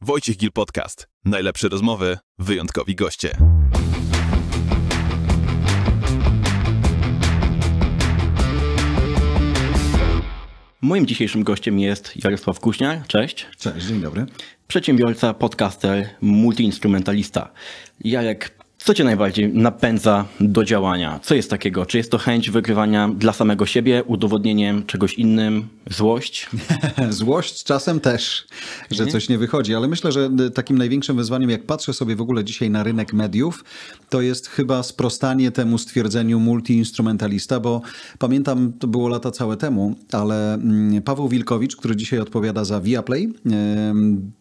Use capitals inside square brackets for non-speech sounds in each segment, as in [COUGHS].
Wojciech Gil Podcast. Najlepsze rozmowy, wyjątkowi goście. Moim dzisiejszym gościem jest Jarosław Kuśniar. Cześć. Cześć, dzień dobry. Przedsiębiorca, podcaster, multiinstrumentalista. Jarek co cię najbardziej napędza do działania? Co jest takiego? Czy jest to chęć wykrywania dla samego siebie, udowodnieniem czegoś innym, złość? [LAUGHS] złość czasem też, że mhm. coś nie wychodzi, ale myślę, że y, takim największym wyzwaniem, jak patrzę sobie w ogóle dzisiaj na rynek mediów, to jest chyba sprostanie temu stwierdzeniu multiinstrumentalista, bo pamiętam, to było lata całe temu, ale mm, Paweł Wilkowicz, który dzisiaj odpowiada za Viaplay,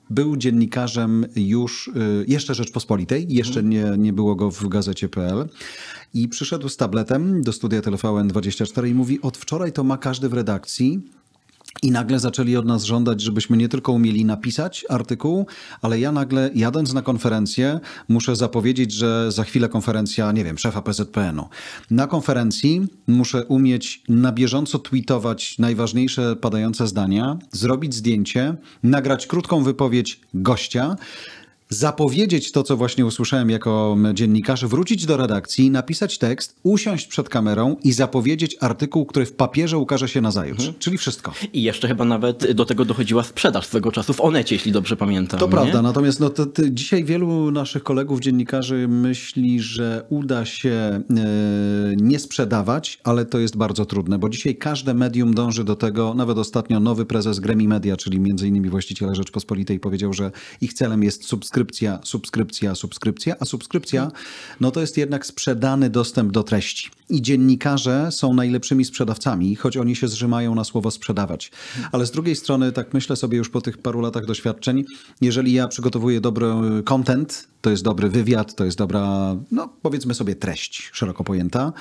był dziennikarzem już y, jeszcze Rzeczpospolitej, jeszcze mhm. nie, nie było go w gazecie.pl i przyszedł z tabletem do studia TVN24 i mówi od wczoraj to ma każdy w redakcji, i nagle zaczęli od nas żądać, żebyśmy nie tylko umieli napisać artykuł, ale ja nagle jadąc na konferencję muszę zapowiedzieć, że za chwilę konferencja, nie wiem, szefa PZPN-u. Na konferencji muszę umieć na bieżąco tweetować najważniejsze padające zdania, zrobić zdjęcie, nagrać krótką wypowiedź gościa, zapowiedzieć to, co właśnie usłyszałem jako mm, dziennikarz, wrócić do redakcji, napisać tekst, usiąść przed kamerą i zapowiedzieć artykuł, który w papierze ukaże się na zajutrz. Mhm. Czyli wszystko. I jeszcze chyba nawet do tego dochodziła sprzedaż swego czasu w Onecie, jeśli dobrze pamiętam. To nie? prawda, natomiast no, to, to dzisiaj wielu naszych kolegów dziennikarzy myśli, że uda się yy, nie sprzedawać, ale to jest bardzo trudne, bo dzisiaj każde medium dąży do tego, nawet ostatnio nowy prezes Gremi Media, czyli między innymi właściciele Rzeczpospolitej powiedział, że ich celem jest subskrypcja subskrypcja, subskrypcja, subskrypcja, a subskrypcja no to jest jednak sprzedany dostęp do treści i dziennikarze są najlepszymi sprzedawcami, choć oni się zrzymają na słowo sprzedawać. Ale z drugiej strony, tak myślę sobie już po tych paru latach doświadczeń, jeżeli ja przygotowuję dobry content, to jest dobry wywiad, to jest dobra, no powiedzmy sobie treść szeroko pojęta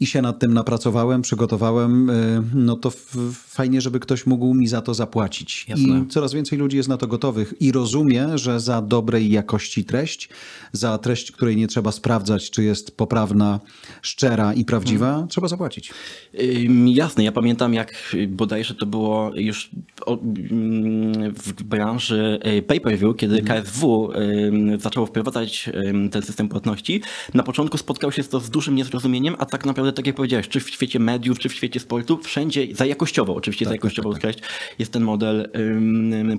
i się nad tym napracowałem, przygotowałem, y, no to fajnie, żeby ktoś mógł mi za to zapłacić. Jasne. I coraz więcej ludzi jest na to gotowych i rozumie, że za dobrej jakości treść, za treść, której nie trzeba sprawdzać, czy jest poprawna, szczera i prawdziwa, hmm. trzeba zapłacić. Jasne, ja pamiętam jak y, bodajże to było już w branży y, pay-per-view, kiedy mhm. KSW zaczęło wprowadzać ten system płatności. Na początku spotkał się to z dużym niezrozumieniem, a tak naprawdę, tak jak powiedziałeś, czy w świecie mediów, czy w świecie sportu, wszędzie za jakościowo, oczywiście tak, za jakościowo tak, tak, tak, jest ten model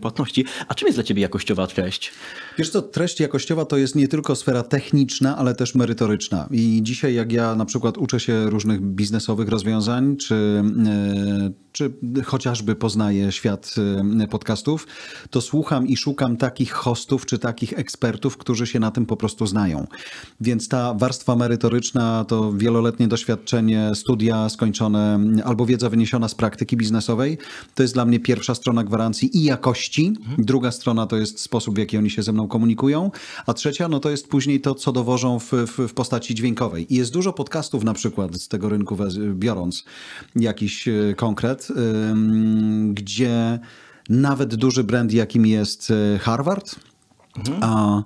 płatności. A czym jest dla ciebie jakościowa treść? Wiesz co, treść jakościowa to jest nie tylko sfera techniczna, ale też merytoryczna. I dzisiaj jak ja na przykład uczę się różnych biznesowych rozwiązań, czy e, czy chociażby poznaję świat y, podcastów, to słucham i szukam takich hostów czy takich ekspertów, którzy się na tym po prostu znają. Więc ta warstwa merytoryczna to wieloletnie doświadczenie, studia skończone albo wiedza wyniesiona z praktyki biznesowej. To jest dla mnie pierwsza strona gwarancji i jakości. Mhm. Druga strona to jest sposób, w jaki oni się ze mną komunikują. A trzecia, no to jest później to, co dowożą w, w, w postaci dźwiękowej. I jest dużo podcastów na przykład z tego rynku biorąc jakiś y, konkret, gdzie nawet duży brand, jakim jest y, Harvard, mhm. a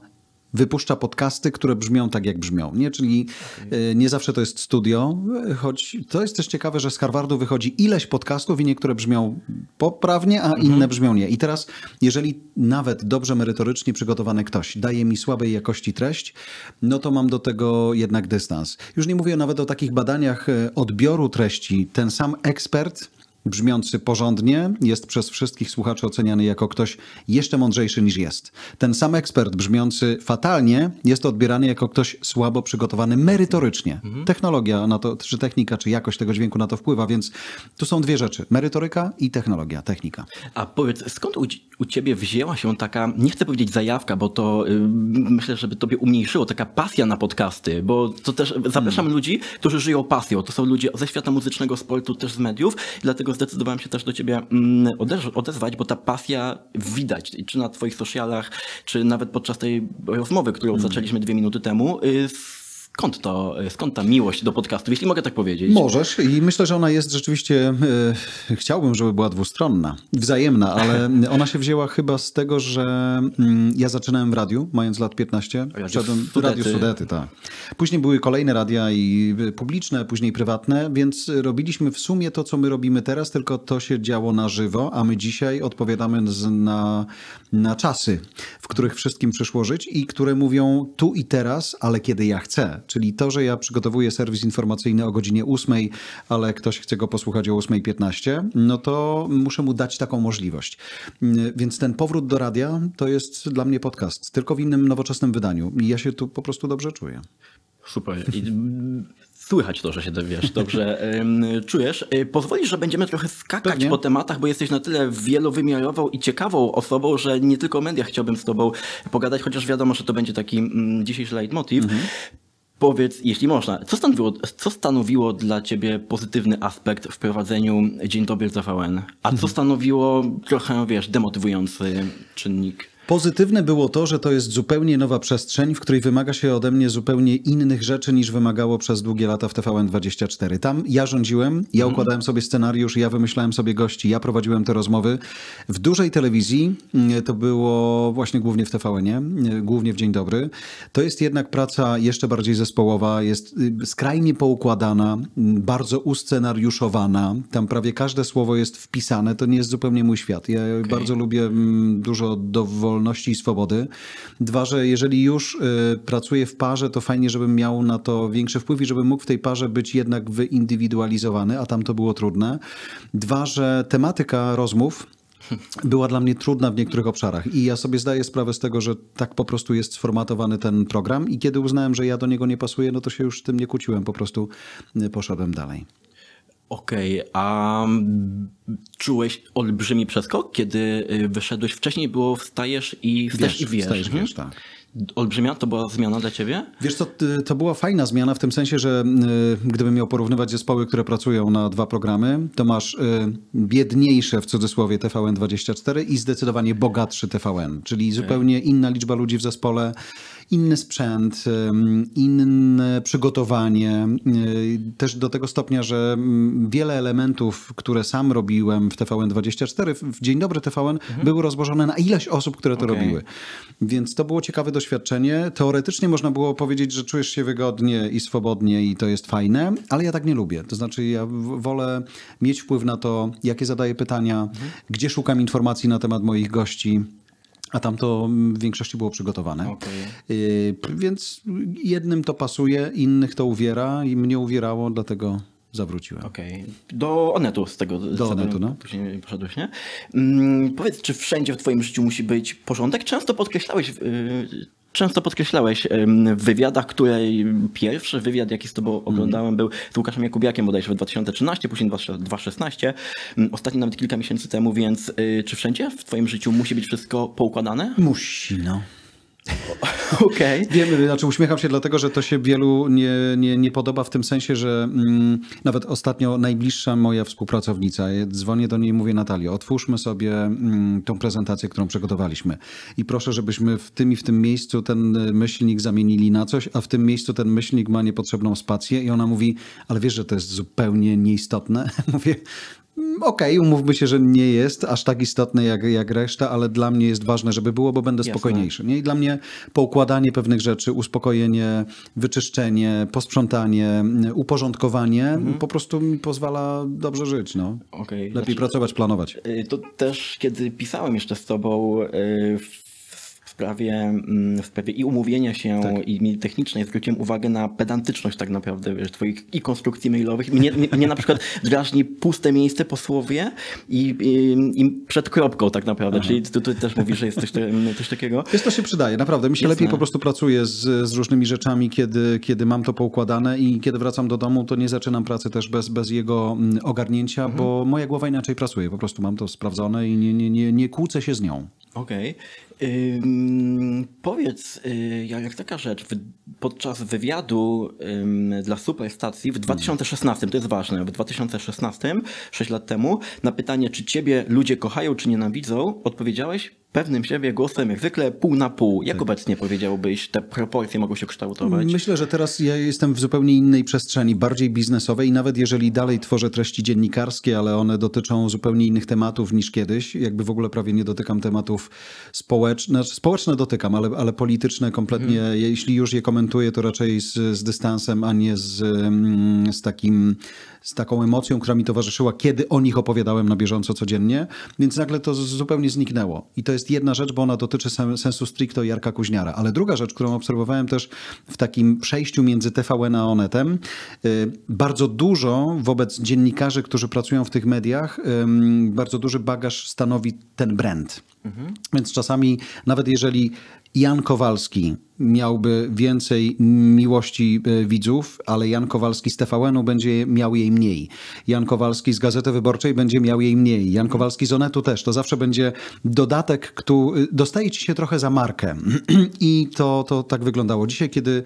wypuszcza podcasty, które brzmią tak, jak brzmią. Nie? Czyli okay. nie zawsze to jest studio, choć to jest też ciekawe, że z Harvardu wychodzi ileś podcastów i niektóre brzmią poprawnie, a mhm. inne brzmią nie. I teraz, jeżeli nawet dobrze merytorycznie przygotowany ktoś daje mi słabej jakości treść, no to mam do tego jednak dystans. Już nie mówię nawet o takich badaniach y, odbioru treści. Ten sam ekspert brzmiący porządnie, jest przez wszystkich słuchaczy oceniany jako ktoś jeszcze mądrzejszy niż jest. Ten sam ekspert brzmiący fatalnie jest odbierany jako ktoś słabo przygotowany merytorycznie. Mhm. Technologia na to, czy technika, czy jakość tego dźwięku na to wpływa, więc tu są dwie rzeczy. Merytoryka i technologia, technika. A powiedz, skąd u, u ciebie wzięła się taka, nie chcę powiedzieć zajawka, bo to yy, myślę, żeby tobie umniejszyło, taka pasja na podcasty, bo to też zapraszam hmm. ludzi, którzy żyją pasją. To są ludzie ze świata muzycznego, sportu, też z mediów, dlatego dlatego zdecydowałem się też do ciebie mm, odezwać, bo ta pasja widać, czy na twoich socialach, czy nawet podczas tej rozmowy, którą mm. zaczęliśmy dwie minuty temu, y, skąd, to, skąd ta miłość do podcastu, jeśli mogę tak powiedzieć? Możesz i myślę, że ona jest rzeczywiście, e, chciałbym, żeby była dwustronna, wzajemna, ale [LAUGHS] ona się wzięła chyba z tego, że mm, ja zaczynałem w radiu, mając lat 15. Radio w Radio Sudety, tak. Później były kolejne radia i e, publiczne, później prywatne, więc robiliśmy w sumie to, co my robimy teraz, tylko to się działo na żywo, a my dzisiaj odpowiadamy z, na, na czasy, w których wszystkim przyszło żyć i które mówią tu i teraz, ale kiedy ja chcę. Czyli to, że ja przygotowuję serwis informacyjny o godzinie 8, ale ktoś chce go posłuchać o 8.15, no to muszę mu dać taką możliwość. Mm, więc ten powrót do radia to jest dla mnie podcast, tylko w innym nowoczesnym wydaniu. I ja się tu po prostu dobrze czuję. Super. I mm, słychać to, że się wiesz, dobrze czujesz. E, pozwolisz, że będziemy trochę skakać Pewnie. po tematach, bo jesteś na tyle wielowymiarową i ciekawą osobą, że nie tylko o mediach chciałbym z tobą pogadać, chociaż wiadomo, że to będzie taki mm, dzisiejszy leitmotiv. Mhm. Powiedz, jeśli można, co stanowiło, co stanowiło dla ciebie pozytywny aspekt w prowadzeniu Dzień Dobry TVN, a co mhm. stanowiło trochę, wiesz, demotywujący czynnik? Pozytywne było to, że to jest zupełnie nowa przestrzeń, w której wymaga się ode mnie zupełnie innych rzeczy niż wymagało przez długie lata w TVN24. Tam ja rządziłem, ja mhm. układałem sobie scenariusz, ja wymyślałem sobie gości, ja prowadziłem te rozmowy. W dużej telewizji mm, to było właśnie głównie w TVN-ie, mm, głównie w Dzień Dobry. To jest jednak praca jeszcze bardziej zespołowa, jest y, skrajnie poukładana, mm, bardzo uscenariuszowana. Tam prawie każde słowo jest wpisane, to nie jest zupełnie mój świat. Ja okay. bardzo lubię dużo dowodów wolności i swobody. Dwa, że jeżeli już y, pracuję w parze, to fajnie, żebym miał na to większy wpływ i żebym mógł w tej parze być jednak wyindywidualizowany, a tam to było trudne. Dwa, że tematyka rozmów była dla mnie trudna w niektórych obszarach. I ja sobie zdaję sprawę z tego, że tak po prostu jest sformatowany ten program. I kiedy uznałem, że ja do niego nie pasuję, no to się już tym nie kłóciłem, po prostu y, poszedłem dalej. Okej, okay, a czułeś olbrzymi przeskok, kiedy y, wyszedłeś wcześniej, było wstajesz i wstajesz wiesz, i wiesz. Wstajesz, wiesz, mhm. tak. Olbrzymia to była zmiana dla ciebie? Wiesz co, to była fajna zmiana w tym sensie, że y, gdybym miał porównywać zespoły, które pracują na dwa programy, to masz y, biedniejsze w cudzysłowie TVN24 i zdecydowanie bogatszy TVN, czyli zupełnie inna liczba ludzi w zespole, inny sprzęt, inne przygotowanie, y, też do tego stopnia, że wiele elementów, które sam robiłem w TVN24, w Dzień Dobry TVN, mhm. były rozłożone na ilość osób, które to okay. robiły. Więc to było ciekawe doświadczenie. Teoretycznie można było powiedzieć, że czujesz się wygodnie i swobodnie i to jest fajne, ale ja tak nie lubię. To znaczy ja wolę mieć wpływ na to, jakie zadaję pytania, mhm. gdzie szukam informacji na temat moich gości, a tamto w większości było przygotowane. Okay. więc jednym to pasuje, innych to uwiera i mnie uwierało, dlatego zawróciłem. Okej. Okay. Do Onetu z tego. Do Onetu, no. Później poszedłeś, nie? Mm, powiedz, czy wszędzie w twoim życiu musi być porządek? Często podkreślałeś yy, często podkreślałeś w wywiadach, które pierwszy wywiad, jaki z tobą mhm. oglądałem, był z Łukaszem Jakubiakiem bodajże w 2013, później 2016, mm, ostatni nawet kilka miesięcy temu, więc y, czy wszędzie w twoim życiu musi być wszystko poukładane? Musi, no. [LAUGHS] Okej. Okay. Wiem, znaczy uśmiecham się dlatego, że to się wielu nie, nie, nie podoba w tym sensie, że mm, nawet ostatnio najbliższa moja współpracownica, dzwonię do niej i mówię Natalio, otwórzmy sobie mm, tą prezentację, którą przygotowaliśmy i proszę, żebyśmy w tym i w tym miejscu ten y, myślnik zamienili na coś, a w tym miejscu ten myślnik ma niepotrzebną spację i ona mówi, ale wiesz, że to jest zupełnie nieistotne? [LAUGHS] mówię, Mm, okej, okay, umówmy się, że nie jest aż tak istotne jak, jak reszta, ale dla mnie jest ważne, żeby było, bo będę Jasne. spokojniejszy. Nie? I dla mnie poukładanie pewnych rzeczy, uspokojenie, wyczyszczenie, posprzątanie, uporządkowanie mhm. po prostu mi pozwala dobrze żyć. No. Okay. Lepiej znaczy, pracować, planować. Y, to też, kiedy pisałem jeszcze z tobą y, w sprawie, mm, w sprawie i umówienia się tak. i technicznej zwróciłem uwagę na pedantyczność tak naprawdę, wiesz, twoich i konstrukcji mailowych. Mnie, mnie na przykład [LAUGHS] drażni puste miejsce po słowie i, i, i przed kropką tak naprawdę, Aha. czyli ty, też mówisz, że jest coś, mm, coś takiego. Jest, to się przydaje, naprawdę. Mi się lepiej no. po prostu pracuje z, z różnymi rzeczami, kiedy, kiedy mam to poukładane i kiedy wracam do domu, to nie zaczynam pracy też bez, bez jego mm, ogarnięcia, mhm. bo moja głowa inaczej pracuje. Po prostu mam to sprawdzone i nie, nie, nie, nie kłócę się z nią. Okej. Okay powiedz, yy, jak taka rzecz, podczas wywiadu dla Superstacji w 2016, mhm. to jest ważne, w 2016, 6 lat temu, na pytanie, czy ciebie ludzie kochają, czy nienawidzą, odpowiedziałeś, pewnym siebie głosem, jak zwykle pół na pół. Jak tak. obecnie powiedziałbyś, te proporcje mogą się kształtować? Myślę, że teraz ja jestem w zupełnie innej przestrzeni, bardziej biznesowej. I nawet jeżeli dalej tworzę treści dziennikarskie, ale one dotyczą zupełnie innych tematów niż kiedyś, jakby w ogóle prawie nie dotykam tematów społecznych. Znaczy społeczne dotykam, ale, ale polityczne kompletnie. Hmm. Jeśli już je komentuję, to raczej z, z dystansem, a nie z, mm, z takim z taką emocją, która mi towarzyszyła, kiedy o nich opowiadałem na bieżąco codziennie, więc nagle to zupełnie zniknęło. I to jest jedna rzecz, bo ona dotyczy sensu stricto Jarka Kuźniara. Ale druga rzecz, którą obserwowałem też w takim przejściu między TVN a Onetem, y, bardzo dużo wobec dziennikarzy, którzy pracują w tych mediach, bardzo duży bagaż stanowi ten brand. Mhm. Więc czasami, nawet jeżeli Jan Kowalski miałby więcej miłości e, widzów, ale Jan Kowalski z tvn będzie miał jej mniej. Jan Kowalski z Gazety Wyborczej będzie miał jej mniej. Jan Kowalski z Onetu też. To zawsze będzie dodatek, który e, dostaje ci się trochę za markę. [CLEARS THROAT] I to, to tak wyglądało. Dzisiaj, kiedy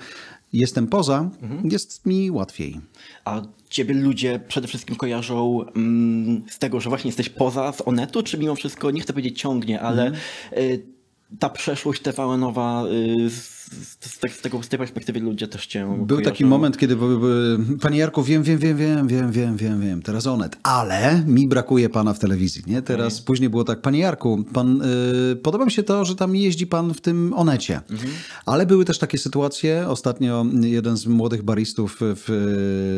jestem poza, mhm. jest mi łatwiej. A ciebie ludzie przede wszystkim kojarzą mm, z tego, że właśnie jesteś poza, z Onetu, czy mimo wszystko, nie chcę powiedzieć ciągnie, ale mhm. Y, ta przeszłość TVN-owa y, z z, tak- z, tego, z tej perspektywy ludzie też cię. Był kojarzą. taki moment, kiedy. Panie Jarku, wiem, wiem, wiem, wiem, wiem, wiem, wiem, wiem, teraz Onet, ale mi brakuje pana w telewizji, nie? Teraz mhm. później było tak, panie Jarku, pan, y, podoba mi się to, że tam jeździ pan w tym Onecie. Mhm. Ale były też takie sytuacje. Ostatnio jeden z młodych baristów w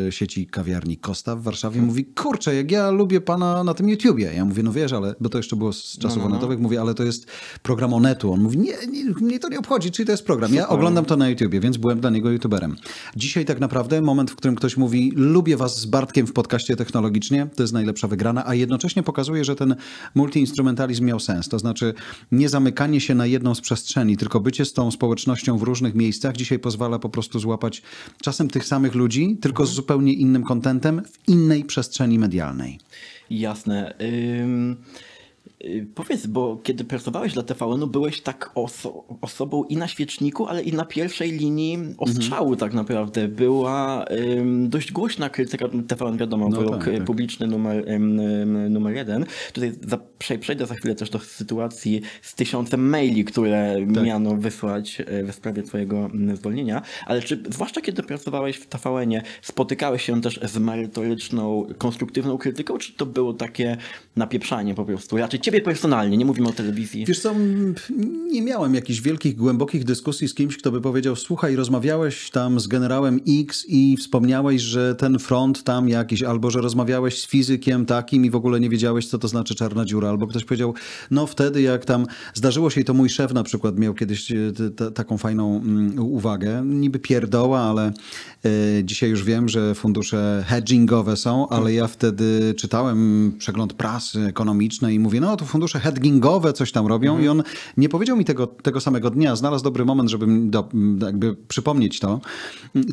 y, sieci kawiarni Costa w Warszawie mhm. mówi: Kurczę, jak ja lubię pana na tym YouTubie. Ja mówię: No wiesz, ale, bo to jeszcze było z no, czasów no, no, no. Onetowych, mówię, ale to jest program Onetu. On mówi: Nie, nie mnie to nie obchodzi, czyli to jest program. Ja oglądam to na YouTubie, więc byłem dla niego youtuberem. Dzisiaj tak naprawdę moment, w którym ktoś mówi lubię was z Bartkiem w podcaście technologicznie, to jest najlepsza wygrana, a jednocześnie pokazuje, że ten multiinstrumentalizm miał sens. To znaczy nie zamykanie się na jedną z przestrzeni, tylko bycie z tą społecznością w różnych miejscach dzisiaj pozwala po prostu złapać czasem tych samych ludzi, tylko z zupełnie innym kontentem w innej przestrzeni medialnej. Jasne. Ym... Y, powiedz, bo kiedy pracowałeś dla TVN-u, byłeś tak oso osobą i na świeczniku, ale i na pierwszej linii ostrzału mhm. tak naprawdę. Była ym, dość głośna krytyka, TVN wiadomo, no tak, y, tak, publiczny tak. numer, ym, numer jeden. Tutaj za, przejdę za chwilę też do sytuacji z tysiącem maili, które tak. miano wysłać y, w sprawie twojego mm, zwolnienia, ale czy zwłaszcza kiedy pracowałeś w TVN-ie, spotykałeś się też z merytoryczną, konstruktywną krytyką, czy to było takie napieprzanie po prostu? Raczej ciebie personalnie, nie mówimy o telewizji. Wiesz co, nie miałem jakichś wielkich, głębokich dyskusji z kimś, kto by powiedział, słuchaj, rozmawiałeś tam z generałem X i wspomniałeś, że ten front tam jakiś, albo że rozmawiałeś z fizykiem takim i w ogóle nie wiedziałeś, co to znaczy czarna dziura, albo ktoś powiedział, no wtedy jak tam zdarzyło się i to mój szef na przykład miał kiedyś e, taką fajną mm, uwagę, niby pierdoła, ale e, dzisiaj już wiem, że fundusze hedgingowe są, ale ja wtedy czytałem przegląd prasy ekonomicznej i mówię, no to fundusze hedgingowe coś tam robią mhm. i on nie powiedział mi tego, tego samego dnia, znalazł dobry moment, żeby do, jakby przypomnieć to.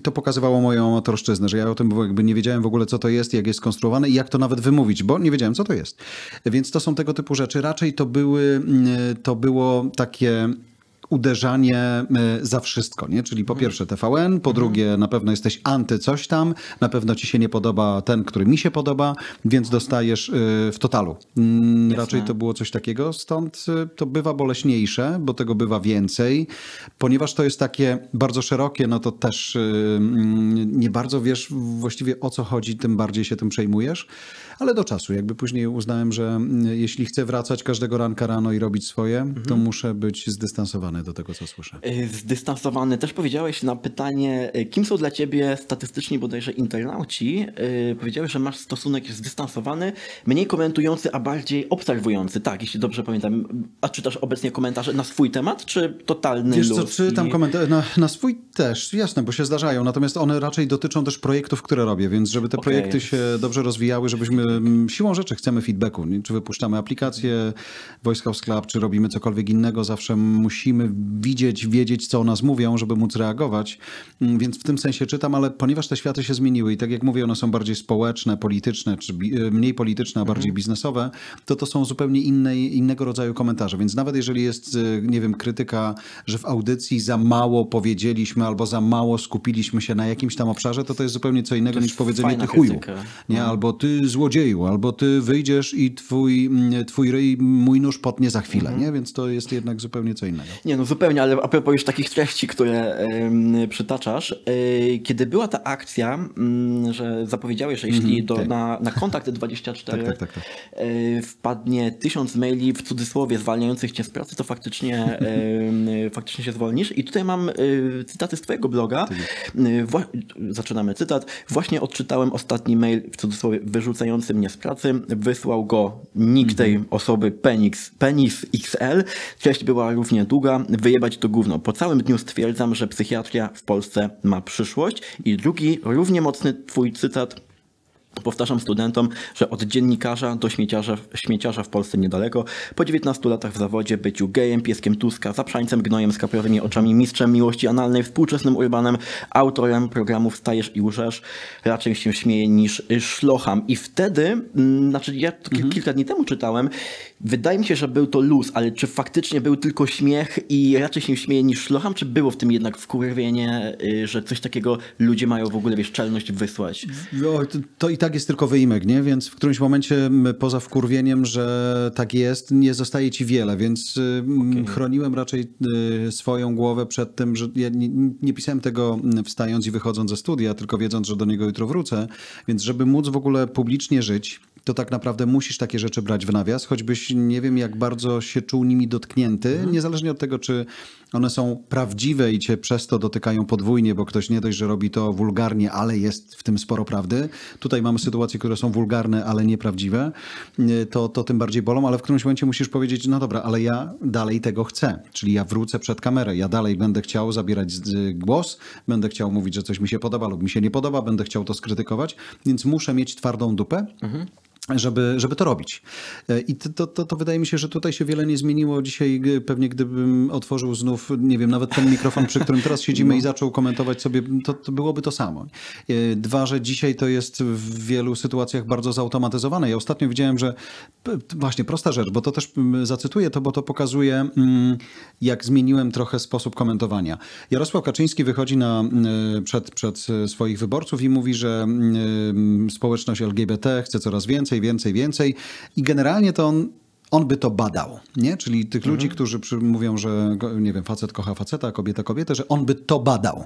To pokazywało moją troszczyznę, że ja o tym jakby nie wiedziałem w ogóle, co to jest, jak jest skonstruowane i jak to nawet wymówić, bo nie wiedziałem, co to jest. Więc to są tego typu rzeczy. Raczej to były, mm, to było takie uderzanie e, za wszystko, nie? Czyli po mhm. pierwsze TVN, po mhm. drugie na pewno jesteś anty coś tam, na pewno ci się nie podoba ten, który mi się podoba, więc dostajesz e, w totalu. Mm, Jasne. Raczej to było coś takiego, stąd e, to bywa boleśniejsze, bo tego bywa więcej. Ponieważ to jest takie bardzo szerokie, no to też mm, nie bardzo wiesz właściwie o co chodzi, tym bardziej się tym przejmujesz ale do czasu. Jakby później uznałem, że mm, jeśli chcę wracać każdego ranka rano i robić swoje, mhm. to muszę być zdystansowany do tego, co słyszę. E, zdystansowany. Też powiedziałeś na pytanie, e, kim są dla ciebie statystyczni bodajże internauci. E, powiedziałeś, że masz stosunek zdystansowany, mniej komentujący, a bardziej obserwujący. Tak, jeśli dobrze pamiętam. A czytasz obecnie komentarze na swój temat, czy totalny Wiesz luz? co, czytam i... komentarze na, na, swój też, jasne, bo się zdarzają. Natomiast one raczej dotyczą też projektów, które robię, więc żeby te okay. projekty się dobrze rozwijały, żebyśmy siłą rzeczy chcemy feedbacku. Czy wypuszczamy aplikację Voice House Club, czy robimy cokolwiek innego, zawsze musimy widzieć, wiedzieć, co o nas mówią, żeby móc reagować. Mm, więc w tym sensie czytam, ale ponieważ te światy się zmieniły i tak jak mówię, one są bardziej społeczne, polityczne, czy e, mniej polityczne, a mhm. bardziej biznesowe, to to są zupełnie inne, innego rodzaju komentarze. Więc nawet jeżeli jest, e, nie wiem, krytyka, że w audycji za mało powiedzieliśmy albo za mało skupiliśmy się na jakimś tam obszarze, to to jest zupełnie co innego niż powiedzenie ty chuju. Nie? No. Albo ty złodziej złodzieju, albo ty wyjdziesz i twój, twój ryj, mój nóż potnie za chwilę, mhm. nie? Więc to jest jednak zupełnie co innego. Nie, no zupełnie, ale a propos już takich treści, które yy, przytaczasz, e, kiedy była ta akcja, że zapowiedziałeś, że jeśli mhm, do, tak. na, na kontakt 24 tak, tak, tak, tak. E, wpadnie tysiąc maili w cudzysłowie zwalniających cię z pracy, to faktycznie, faktycznie się zwolnisz. I tutaj mam e, cytaty z twojego bloga. Tak wła- zaczynamy cytat. Właśnie odczytałem ostatni mail w cudzysłowie wyrzucający zwalniający mnie z pracy, wysłał go nick tej mhm. osoby Penix, Penis XL. Cześć była równie długa, wyjebać to gówno. Po całym dniu stwierdzam, że psychiatria w Polsce ma przyszłość. I drugi, równie mocny twój cytat, Powtarzam studentom, że od dziennikarza do śmieciarza, śmieciarza w Polsce niedaleko, po 19 latach w zawodzie, byciu gejem, pieskiem Tuska, zaprzańcem, gnojem z oczami, mistrzem miłości analnej, współczesnym urbanem, autorem programów Stajesz i Łżesz, raczej się śmieje niż szlocham. I wtedy, mm, znaczy ja mhm. kilka dni temu czytałem, Wydaje mi się, że był to luz, ale czy faktycznie był tylko śmiech i raczej się śmieje niż szlocham, czy było w tym jednak wkurwienie, y, że coś takiego ludzie mają w ogóle bezczelność wysłać? No, to, to, i tak jest tylko wyimek, nie? Więc w którymś momencie poza wkurwieniem, że tak jest, nie zostaje ci wiele, więc y, okay. chroniłem raczej y, swoją głowę przed tym, że ja nie, nie pisałem tego wstając i wychodząc ze studia, tylko wiedząc, że do niego jutro wrócę, więc żeby móc w ogóle publicznie żyć, to tak naprawdę musisz takie rzeczy brać w nawias, choćbyś nie wiem, jak bardzo się czuł nimi dotknięty, mhm. niezależnie od tego, czy one są prawdziwe i cię przez to dotykają podwójnie, bo ktoś nie dość, że robi to wulgarnie, ale jest w tym sporo prawdy. Tutaj mamy sytuacje, które są wulgarne, ale nieprawdziwe, to, to tym bardziej bolą, ale w którymś momencie musisz powiedzieć, no dobra, ale ja dalej tego chcę, czyli ja wrócę przed kamerę, ja dalej będę chciał zabierać y, głos, będę chciał mówić, że coś mi się podoba lub mi się nie podoba, będę chciał to skrytykować, więc muszę mieć twardą dupę. Mhm żeby, żeby to robić. E, I to, to, to wydaje mi się, że tutaj się wiele nie zmieniło. Dzisiaj pewnie gdybym otworzył znów, nie wiem, nawet ten mikrofon, przy którym teraz siedzimy no. i zaczął komentować sobie, to, to byłoby to samo. E, dwa, że dzisiaj to jest w wielu sytuacjach bardzo zautomatyzowane. Ja ostatnio widziałem, że właśnie prosta rzecz, bo to też zacytuję to, bo to pokazuje, jak zmieniłem trochę sposób komentowania. Jarosław Kaczyński wychodzi na, e, przed, przed swoich wyborców i mówi, że społeczność LGBT chce coraz więcej, więcej, więcej, więcej. I generalnie to on on by to badał, nie? Czyli tych mhm. ludzi, którzy przy, mówią, że nie wiem, facet kocha faceta, kobieta kobietę, że on by to badał.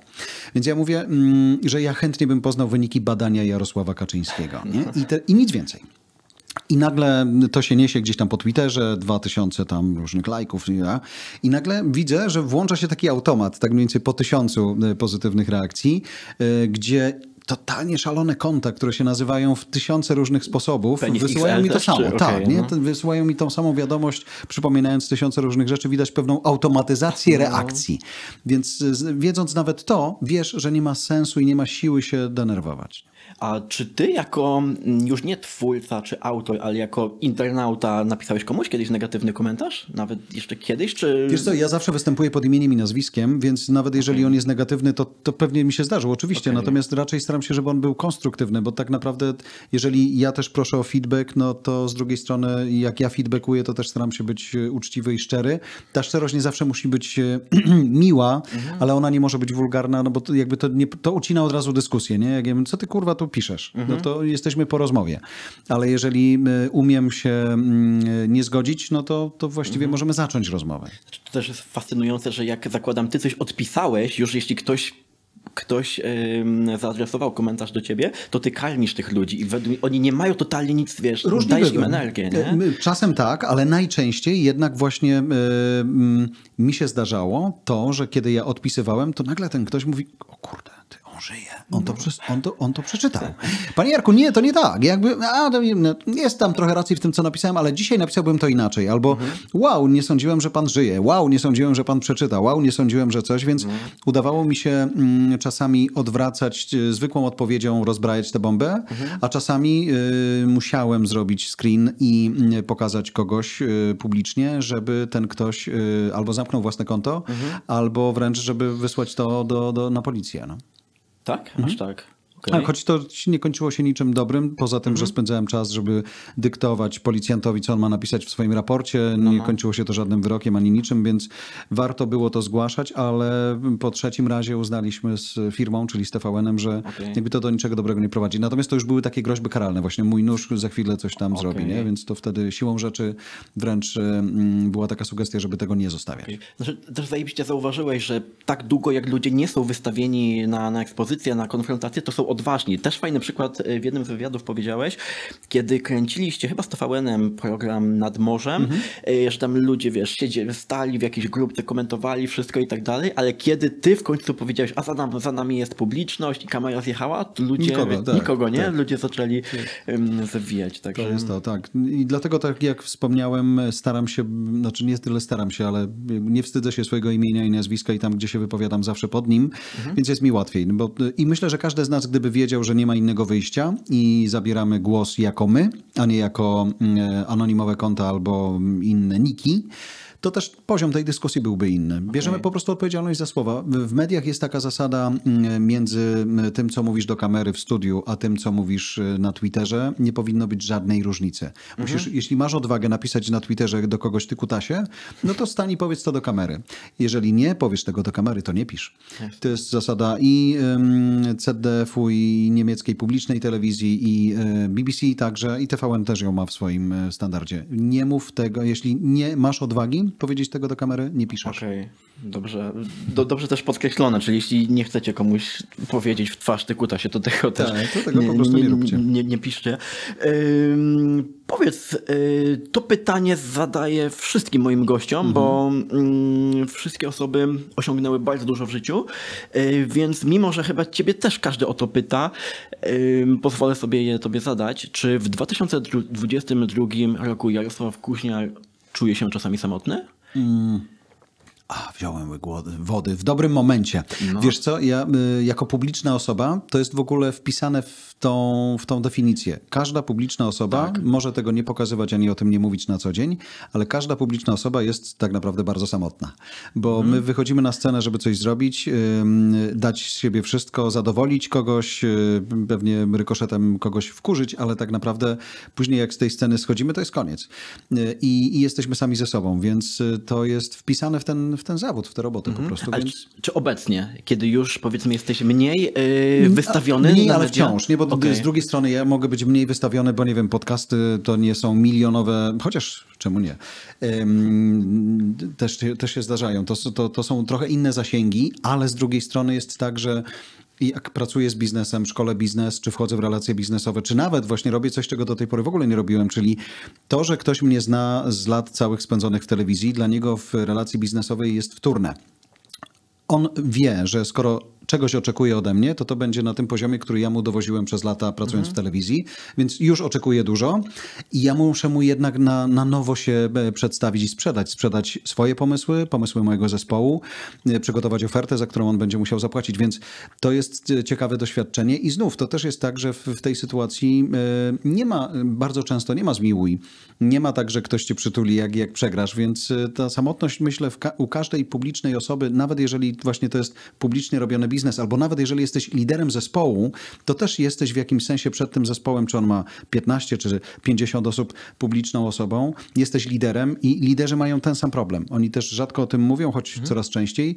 Więc ja mówię, mm, że ja chętnie bym poznał wyniki badania Jarosława Kaczyńskiego, nie? I, te, I nic więcej. I nagle to się niesie gdzieś tam po Twitterze, dwa tysiące tam różnych lajków. Ja. I nagle widzę, że włącza się taki automat, tak mniej więcej po tysiącu e, pozytywnych reakcji, e, gdzie totalnie szalone konta, które się nazywają w tysiące różnych sposobów, wysyłają XL mi to samo. tak, nie? No. Wysyłają mi tą samą wiadomość, przypominając tysiące różnych rzeczy, widać pewną automatyzację no. reakcji. Więc wiedząc nawet to, wiesz, że nie ma sensu i nie ma siły się denerwować. A czy ty jako mm, już nie twórca czy autor, ale jako internauta napisałeś komuś kiedyś negatywny komentarz? Nawet jeszcze kiedyś? Czy... Wiesz co, ja zawsze występuję pod imieniem i nazwiskiem, więc nawet jeżeli okay. on jest negatywny, to, to pewnie mi się zdarzył, oczywiście. Okay. Natomiast raczej staram się, żeby on był konstruktywny, bo tak naprawdę jeżeli ja też proszę o feedback, no to z drugiej strony jak ja feedbackuję, to też staram się być e, uczciwy i szczery. Ta szczerość nie zawsze musi być e, [CLEARS THROAT] miła, mhm. ale ona nie może być wulgarna, no bo to, jakby to, nie, to ucina od razu dyskusję, nie? Jak ja mówię, co ty kurwa tu piszesz, no mhm. no to jesteśmy po rozmowie. Ale jeżeli e, umiem się mm, e, nie zgodzić, no to, to właściwie mhm. możemy zacząć rozmowę. Znaczy, to też jest fascynujące, że jak zakładam, ty coś odpisałeś, już jeśli ktoś ktoś ym, zaadresował komentarz do ciebie, to ty karmisz tych ludzi i według, oni nie mają totalnie nic, wiesz, Różnie dajesz bywa. im energię. E, nie? Czasem tak, ale najczęściej jednak właśnie yy, mi się zdarzało to, że kiedy ja odpisywałem, to nagle ten ktoś mówi, o kurde, on żyje. On to, no. przez, on to, on to przeczytał. Panie Jarku, nie, to nie tak. Jakby, a, no, jest tam trochę racji w tym, co napisałem, ale dzisiaj napisałbym to inaczej. Albo mhm. wow, nie sądziłem, że pan żyje. Wow, nie sądziłem, że pan przeczyta. Wow, nie sądziłem, że coś. Więc mhm. udawało mi się mm, czasami odwracać e, zwykłą odpowiedzią, rozbrajać tę bombę, mhm. a czasami y, musiałem zrobić screen i y, pokazać kogoś e, publicznie, żeby ten ktoś albo zamknął własne konto, mhm. albo wręcz, żeby wysłać to do, do, na policję. No. Stark? Mhm. Ach, stark. Okay. Tak, choć to nie kończyło się niczym dobrym, poza tym, mm -hmm. że mhm. spędzałem czas, żeby dyktować policjantowi, co on ma napisać w swoim raporcie. Nie Aha. kończyło się to żadnym wyrokiem ani niczym, więc warto było to zgłaszać, ale po trzecim razie uznaliśmy z firmą, czyli z TVN-em, że okay. jakby to do niczego dobrego nie prowadzi. Natomiast to już były takie groźby karalne, właśnie mój nóż za chwilę coś tam okay. zrobi, nie? więc to wtedy siłą rzeczy wręcz była taka sugestia, żeby tego nie zostawiać. Okay. Znaczy, też zajebiście zauważyłeś, że tak długo jak ludzie nie są wystawieni na, na ekspozycję, na konfrontację, to są odważni. Też fajny przykład e, w jednym z wywiadów powiedziałeś, kiedy kręciliście chyba z tvn program Nad Morzem, mhm. E, że tam ludzie, wiesz, siedzieli, stali w jakiejś grupce, komentowali wszystko i tak dalej, ale kiedy ty w końcu powiedziałeś, a za, nam, za nami jest publiczność i kamera zjechała, to ludzie, nikogo, tak, nikogo nie? Tak. Ludzie zaczęli um, zwijać. Także... To jest to, tak. I dlatego tak jak wspomniałem, staram się, znaczy nie tyle staram się, ale nie wstydzę się swojego imienia i nazwiska i tam, gdzie się wypowiadam zawsze pod nim, mhm. więc jest mi łatwiej. No bo, y, I myślę, że każdy z nas, gdy gdyby wiedział, że nie ma innego wyjścia i zabieramy głos jako my, a nie jako mm, e, anonimowe konta albo inne niki, to też poziom tej dyskusji byłby inny. Bierzemy okay. po prostu odpowiedzialność za słowa. W mediach jest taka zasada mm, między mm, tym, co mówisz do kamery w studiu, a tym, co mówisz y, na Twitterze, nie powinno być żadnej różnicy. Mhm. Musisz, mm -hmm. jeśli masz odwagę napisać na Twitterze do kogoś ty kutasie, no to stani i powiedz to do kamery. Jeżeli nie powiesz tego do kamery, to nie pisz. To jest zasada i um, CDF-u, i niemieckiej publicznej telewizji, i y, BBC także, i TVN też ją ma w swoim y, standardzie. Nie mów tego, jeśli nie masz odwagi, powiedzieć tego do kamery nie piszesz. Okej, okay. dobrze. Do, dobrze też podkreślone, czyli jeśli nie chcecie komuś powiedzieć w twarz, ty kuta się, to tego tak, też to tego nie, po prostu nie, nie, róbcie. Nie, nie piszcie. powiedz, y, to pytanie zadaję wszystkim moim gościom, mhm. bo mm, wszystkie osoby osiągnęły bardzo dużo w życiu, y, więc mimo, że chyba ciebie też każdy o to pyta, pozwolę sobie je tobie zadać. Czy w 2022 roku Jarosław Kuźniar Czuję się czasami samotny? Mm. A, wziąłem wody w dobrym momencie. No. Wiesz co, ja y, jako publiczna osoba, to jest w ogóle wpisane w tą, w tą definicję. Każda publiczna osoba tak. może tego nie pokazywać ani o tym nie mówić na co dzień, ale każda publiczna osoba jest tak naprawdę bardzo samotna, bo hmm. my wychodzimy na scenę, żeby coś zrobić, dać z siebie wszystko, zadowolić kogoś, y, pewnie rykoszetem kogoś wkurzyć, ale tak naprawdę później jak z tej sceny schodzimy, to jest koniec. Y, I, i jesteśmy sami ze sobą, więc to jest wpisane w ten w ten zawód, w tę robotę po mhm. prostu. Więc... Czy, czy, obecnie, kiedy już powiedzmy jesteś mniej yy, wystawiony? A, mniej, ale wciąż, nie, bo okay. z drugiej strony ja mogę być mniej wystawiony, bo nie wiem, podcasty to nie są milionowe, chociaż czemu nie, ym, też, też się zdarzają. To, to, to są trochę inne zasięgi, ale z drugiej strony jest tak, że i jak pracuję z biznesem, szkole biznes, czy wchodzę w relacje biznesowe, czy nawet właśnie robię coś, czego do tej pory w ogóle nie robiłem, czyli to, że ktoś mnie zna z lat całych spędzonych w telewizji, dla niego w relacji biznesowej jest wtórne. On wie, że skoro czegoś oczekuje ode mnie, to to będzie na tym poziomie, który ja mu dowoziłem przez lata pracując mhm. w telewizji, więc już oczekuje dużo i ja muszę mu jednak na, na nowo się e, przedstawić i sprzedać. Sprzedać swoje pomysły, pomysły mojego zespołu, e, przygotować ofertę, za którą on będzie musiał zapłacić, więc to jest e, ciekawe doświadczenie i znów to też jest tak, że w, w tej sytuacji nie ma, bardzo często nie ma zmiłuj, nie ma tak, że ktoś cię przytuli jak, jak przegrasz, więc ta samotność myślę ka u każdej publicznej osoby, nawet jeżeli właśnie to jest publicznie robione biznes, biznes, albo nawet jeżeli jesteś liderem zespołu, to też jesteś w jakimś sensie przed tym zespołem, czy on ma 15 czy 50 osób publiczną osobą, jesteś liderem i liderzy mają ten sam problem. Oni też rzadko o tym mówią, choć mhm. coraz częściej,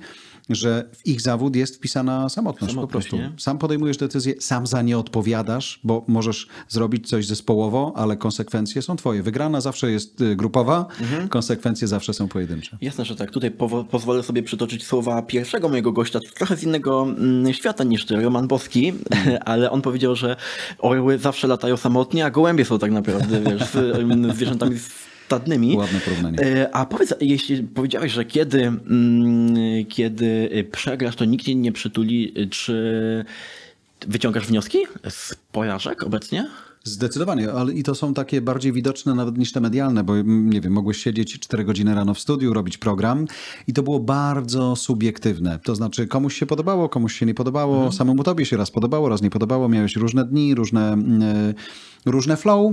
że w ich zawód jest wpisana samotność, samotność po prostu. Nie? Sam podejmujesz decyzję, sam za nie odpowiadasz, bo możesz zrobić coś zespołowo, ale konsekwencje są twoje. Wygrana zawsze jest y, grupowa, mhm. konsekwencje zawsze są pojedyncze. Jasne, że tak. Tutaj pozwolę sobie przytoczyć słowa pierwszego mojego gościa, trochę z innego Mm, świata niż Roman Boski, [LAUGHS] ale on powiedział, że orły zawsze latają samotnie, a gołębie są tak naprawdę wiesz, z zwierzętami stadnymi. Ładne porównanie. E, a powiedz, jeśli powiedziałeś, że kiedy, mm, kiedy przegrasz, to nikt cię nie przytuli, czy wyciągasz wnioski z porażek obecnie? Zdecydowanie, ale i to są takie bardziej widoczne nawet niż te medialne, bo mm, nie wiem, mogłeś siedzieć 4 godziny rano w studiu, robić program i to było bardzo subiektywne. To znaczy komuś się podobało, komuś się nie podobało, mhm. samemu tobie się raz podobało, raz nie podobało, miałeś różne dni, różne, mm, e, różne flow.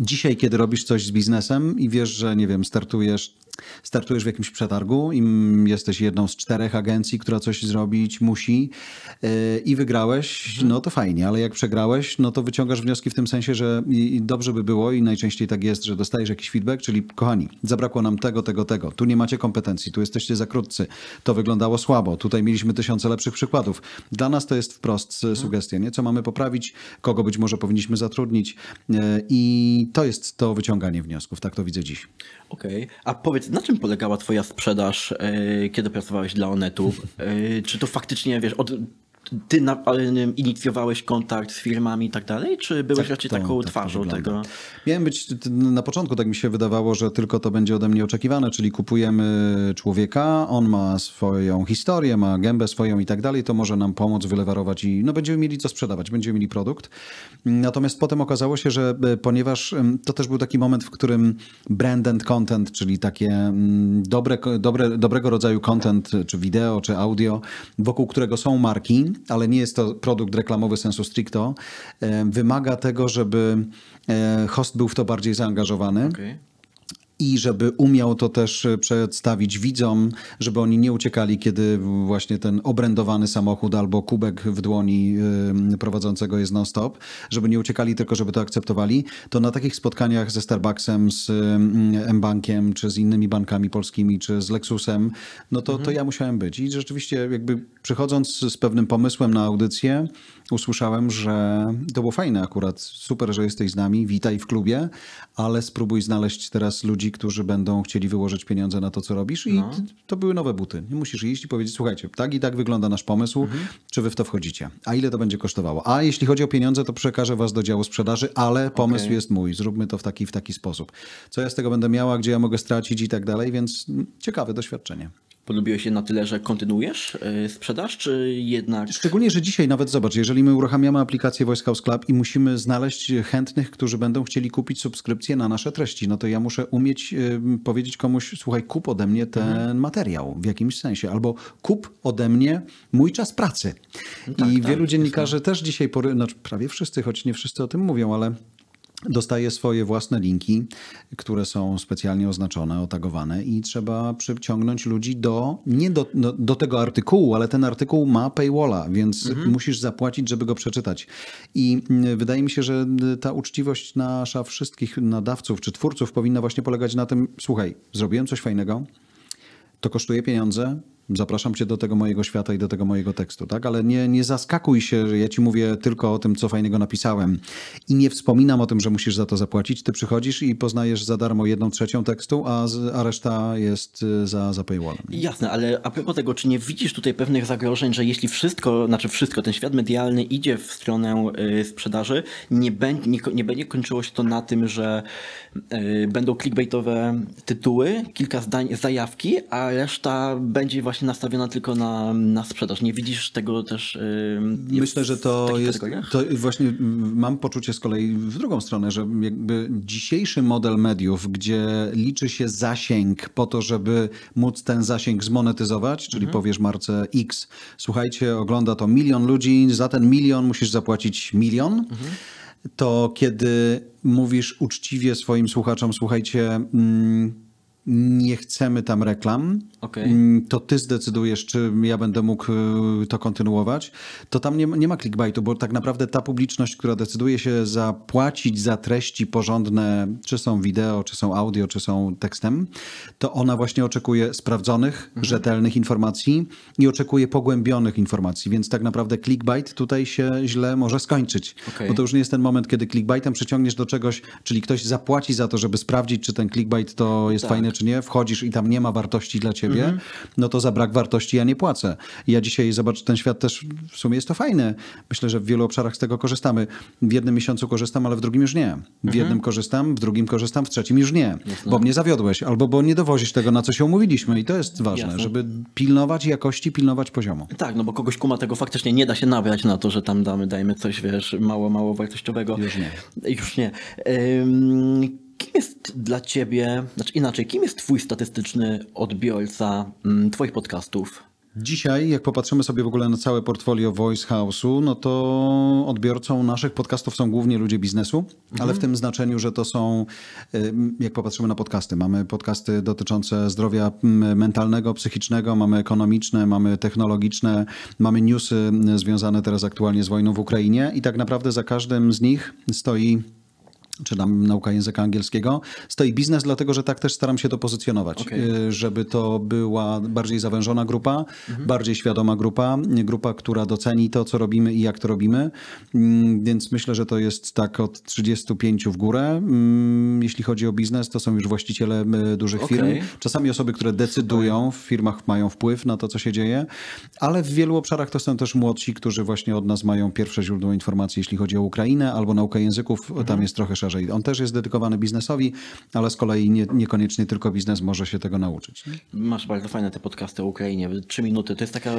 Dzisiaj, kiedy robisz coś z biznesem i wiesz, że nie wiem, startujesz Startujesz w jakimś przetargu, i jesteś jedną z czterech agencji, która coś zrobić musi y, i wygrałeś, mhm. no to fajnie, ale jak przegrałeś, no to wyciągasz wnioski w tym sensie, że i, dobrze by było i najczęściej tak jest, że dostajesz jakiś feedback, czyli kochani, zabrakło nam tego, tego, tego, tu nie macie kompetencji, tu jesteście za krótcy, to wyglądało słabo, tutaj mieliśmy tysiące lepszych przykładów. Dla nas to jest wprost y, mhm. sugestia, nie? co mamy poprawić, kogo być może powinniśmy zatrudnić y, i to jest to wyciąganie wniosków, tak to widzę dziś. Okej, okay. a powiedz, na czym polegała twoja sprzedaż, e, kiedy pracowałeś dla Onetu? E, czy to faktycznie, wiesz, od ty na, inicjowałeś kontakt z firmami i tak dalej, czy byłeś tak, raczej to, tak, taką tak, tak twarzą tego? Miałem być, na początku tak mi się wydawało, że tylko to będzie ode mnie oczekiwane, czyli kupujemy człowieka, on ma swoją historię, ma gębę swoją i tak dalej, to może nam pomóc wylewarować i no będziemy mieli co sprzedawać, będziemy mieli produkt. Natomiast potem okazało się, że e, ponieważ to też był taki moment, w którym brand and content, czyli takie dobre, dobre, dobrego rodzaju content, czy wideo, czy audio, wokół którego są marki, ale nie jest to produkt reklamowy sensu stricto, e, wymaga tego, żeby e, host był w to bardziej zaangażowany. Okay i żeby umiał to też e, przedstawić widzom, żeby oni nie uciekali, kiedy właśnie ten obrędowany samochód albo kubek w dłoni e, prowadzącego jest non-stop, żeby nie uciekali, tylko żeby to akceptowali, to na takich spotkaniach ze Starbucksem, z mm, M-Bankiem, czy z innymi bankami polskimi, czy z Lexusem, no to, mhm. to ja musiałem być. I rzeczywiście jakby przychodząc z pewnym pomysłem na audycję, usłyszałem, że to było fajne akurat, super, że jesteś z nami, witaj w klubie, ale spróbuj znaleźć teraz ludzi, którzy będą chcieli wyłożyć pieniądze na to, co robisz i no. to były nowe buty. Nie musisz iść i powiedzieć, słuchajcie, tak i tak wygląda nasz pomysł, mhm. czy wy w to wchodzicie? A ile to będzie kosztowało? A jeśli chodzi o pieniądze, to przekażę was do działu sprzedaży, ale pomysł okay. jest mój, zróbmy to w taki w taki sposób. Co ja z tego będę miała, gdzie ja mogę stracić i tak dalej, więc mm, ciekawe doświadczenie polubiłeś się na tyle, że kontynuujesz e, sprzedaż, czy jednak... Szczególnie, że dzisiaj nawet, zobacz, jeżeli my uruchamiamy aplikację Voice House Club i musimy znaleźć chętnych, którzy będą chcieli kupić subskrypcję na nasze treści, no to ja muszę umieć e, powiedzieć komuś, słuchaj, kup ode mnie ten mhm. materiał w jakimś sensie, albo kup ode mnie mój czas pracy. No tak, I tak, wielu dziennikarzy też dzisiaj, pory, znaczy prawie wszyscy, choć nie wszyscy o tym mówią, ale Dostaje swoje własne linki, które są specjalnie oznaczone, otagowane i trzeba przyciągnąć ludzi do, nie do, do, do tego artykułu, ale ten artykuł ma paywalla, więc mhm. musisz zapłacić, żeby go przeczytać. I mm, wydaje mi się, że y, ta uczciwość nasza wszystkich nadawców czy twórców powinna właśnie polegać na tym, słuchaj, zrobiłem coś fajnego, to kosztuje pieniądze, Zapraszam cię do tego mojego świata i do tego mojego tekstu, tak? Ale nie, nie zaskakuj się, że ja ci mówię tylko o tym, co fajnego napisałem i nie wspominam o tym, że musisz za to zapłacić. Ty przychodzisz i poznajesz za darmo jedną trzecią tekstu, a, z, a reszta jest y, za, za paywallem. Jasne, ale a propos tego, czy nie widzisz tutaj pewnych zagrożeń, że jeśli wszystko, znaczy wszystko, ten świat medialny idzie w stronę yy, sprzedaży, nie, będzie, nie, nie będzie kończyło się to na tym, że yy, będą clickbaitowe tytuły, kilka zdań, zajawki, a reszta będzie właśnie właśnie nastawiona tylko na, na sprzedaż. Nie widzisz tego też. Yy, Myślę, że to jest. To właśnie mm, mam poczucie z kolei w drugą stronę, że jakby dzisiejszy model mediów, gdzie liczy się zasięg po to, żeby móc ten zasięg zmonetyzować, czyli mhm. powiesz marce X, słuchajcie, ogląda to milion ludzi, za ten milion musisz zapłacić milion. Mhm to kiedy mówisz uczciwie swoim słuchaczom, słuchajcie, mm, nie chcemy tam reklam, okay. Mm, to ty zdecydujesz, czy ja będę mógł y, to kontynuować, to tam nie, nie ma clickbaitu, bo tak naprawdę ta publiczność, która decyduje się zapłacić za treści porządne, czy są wideo, czy są audio, czy są tekstem, to ona właśnie oczekuje sprawdzonych, mhm. rzetelnych informacji i oczekuje pogłębionych informacji, więc tak naprawdę clickbait tutaj się źle może skończyć, okay. bo to już nie jest ten moment, kiedy clickbaitem przyciągniesz do czegoś, czyli ktoś zapłaci za to, żeby sprawdzić, czy ten clickbait to jest tak. fajne, czy nie, wchodzisz i tam nie ma wartości dla ciebie, siebie, mm -hmm. no to za brak wartości ja nie płacę. Ja dzisiaj, zobacz, ten świat też w sumie jest to fajne. Myślę, że w wielu obszarach z tego korzystamy. W jednym miesiącu korzystam, ale w drugim już nie. W mhm. jednym korzystam, w drugim korzystam, w trzecim już nie, Jasne. bo mnie zawiodłeś albo bo nie dowozisz tego, na co się umówiliśmy i to jest ważne, Jasne. żeby pilnować jakości, pilnować poziomu. Tak, no bo kogoś kuma tego faktycznie nie da się nabrać na to, że tam damy, dajmy coś, wiesz, mało, mało wartościowego. Już nie. Już nie kim jest dla ciebie, znaczy inaczej, kim jest twój statystyczny odbiorca mm, twoich podcastów? Dzisiaj, jak popatrzymy sobie w ogóle na całe portfolio Voice House'u, no to odbiorcą naszych podcastów są głównie ludzie biznesu, mhm. ale w tym znaczeniu, że to są, y, jak popatrzymy na podcasty, mamy podcasty dotyczące zdrowia mm, mentalnego, psychicznego, mamy ekonomiczne, mamy technologiczne, mamy newsy y, związane teraz aktualnie z wojną w Ukrainie i tak naprawdę za każdym z nich stoi czy tam nauka języka angielskiego, stoi biznes, dlatego że tak też staram się to pozycjonować, okay. żeby to była bardziej zawężona grupa, mhm. bardziej świadoma grupa, y, grupa, która doceni to, co robimy i jak to robimy. Mm, więc myślę, że to jest tak od 35 w górę. Mm, jeśli chodzi o biznes, to są już właściciele y, dużych okay. firm. Czasami osoby, które decydują, w firmach mają wpływ na to, co się dzieje, ale w wielu obszarach to są też młodsi, którzy właśnie od nas mają pierwsze źródło informacji, jeśli chodzi o Ukrainę albo naukę języków, mhm. tam jest trochę szerzej obszarze. I on też jest dedykowany biznesowi, ale z kolei nie, niekoniecznie tylko biznes może się tego nauczyć. Nie? Masz bardzo fajne te podcasty o Ukrainie. Trzy minuty to jest taka,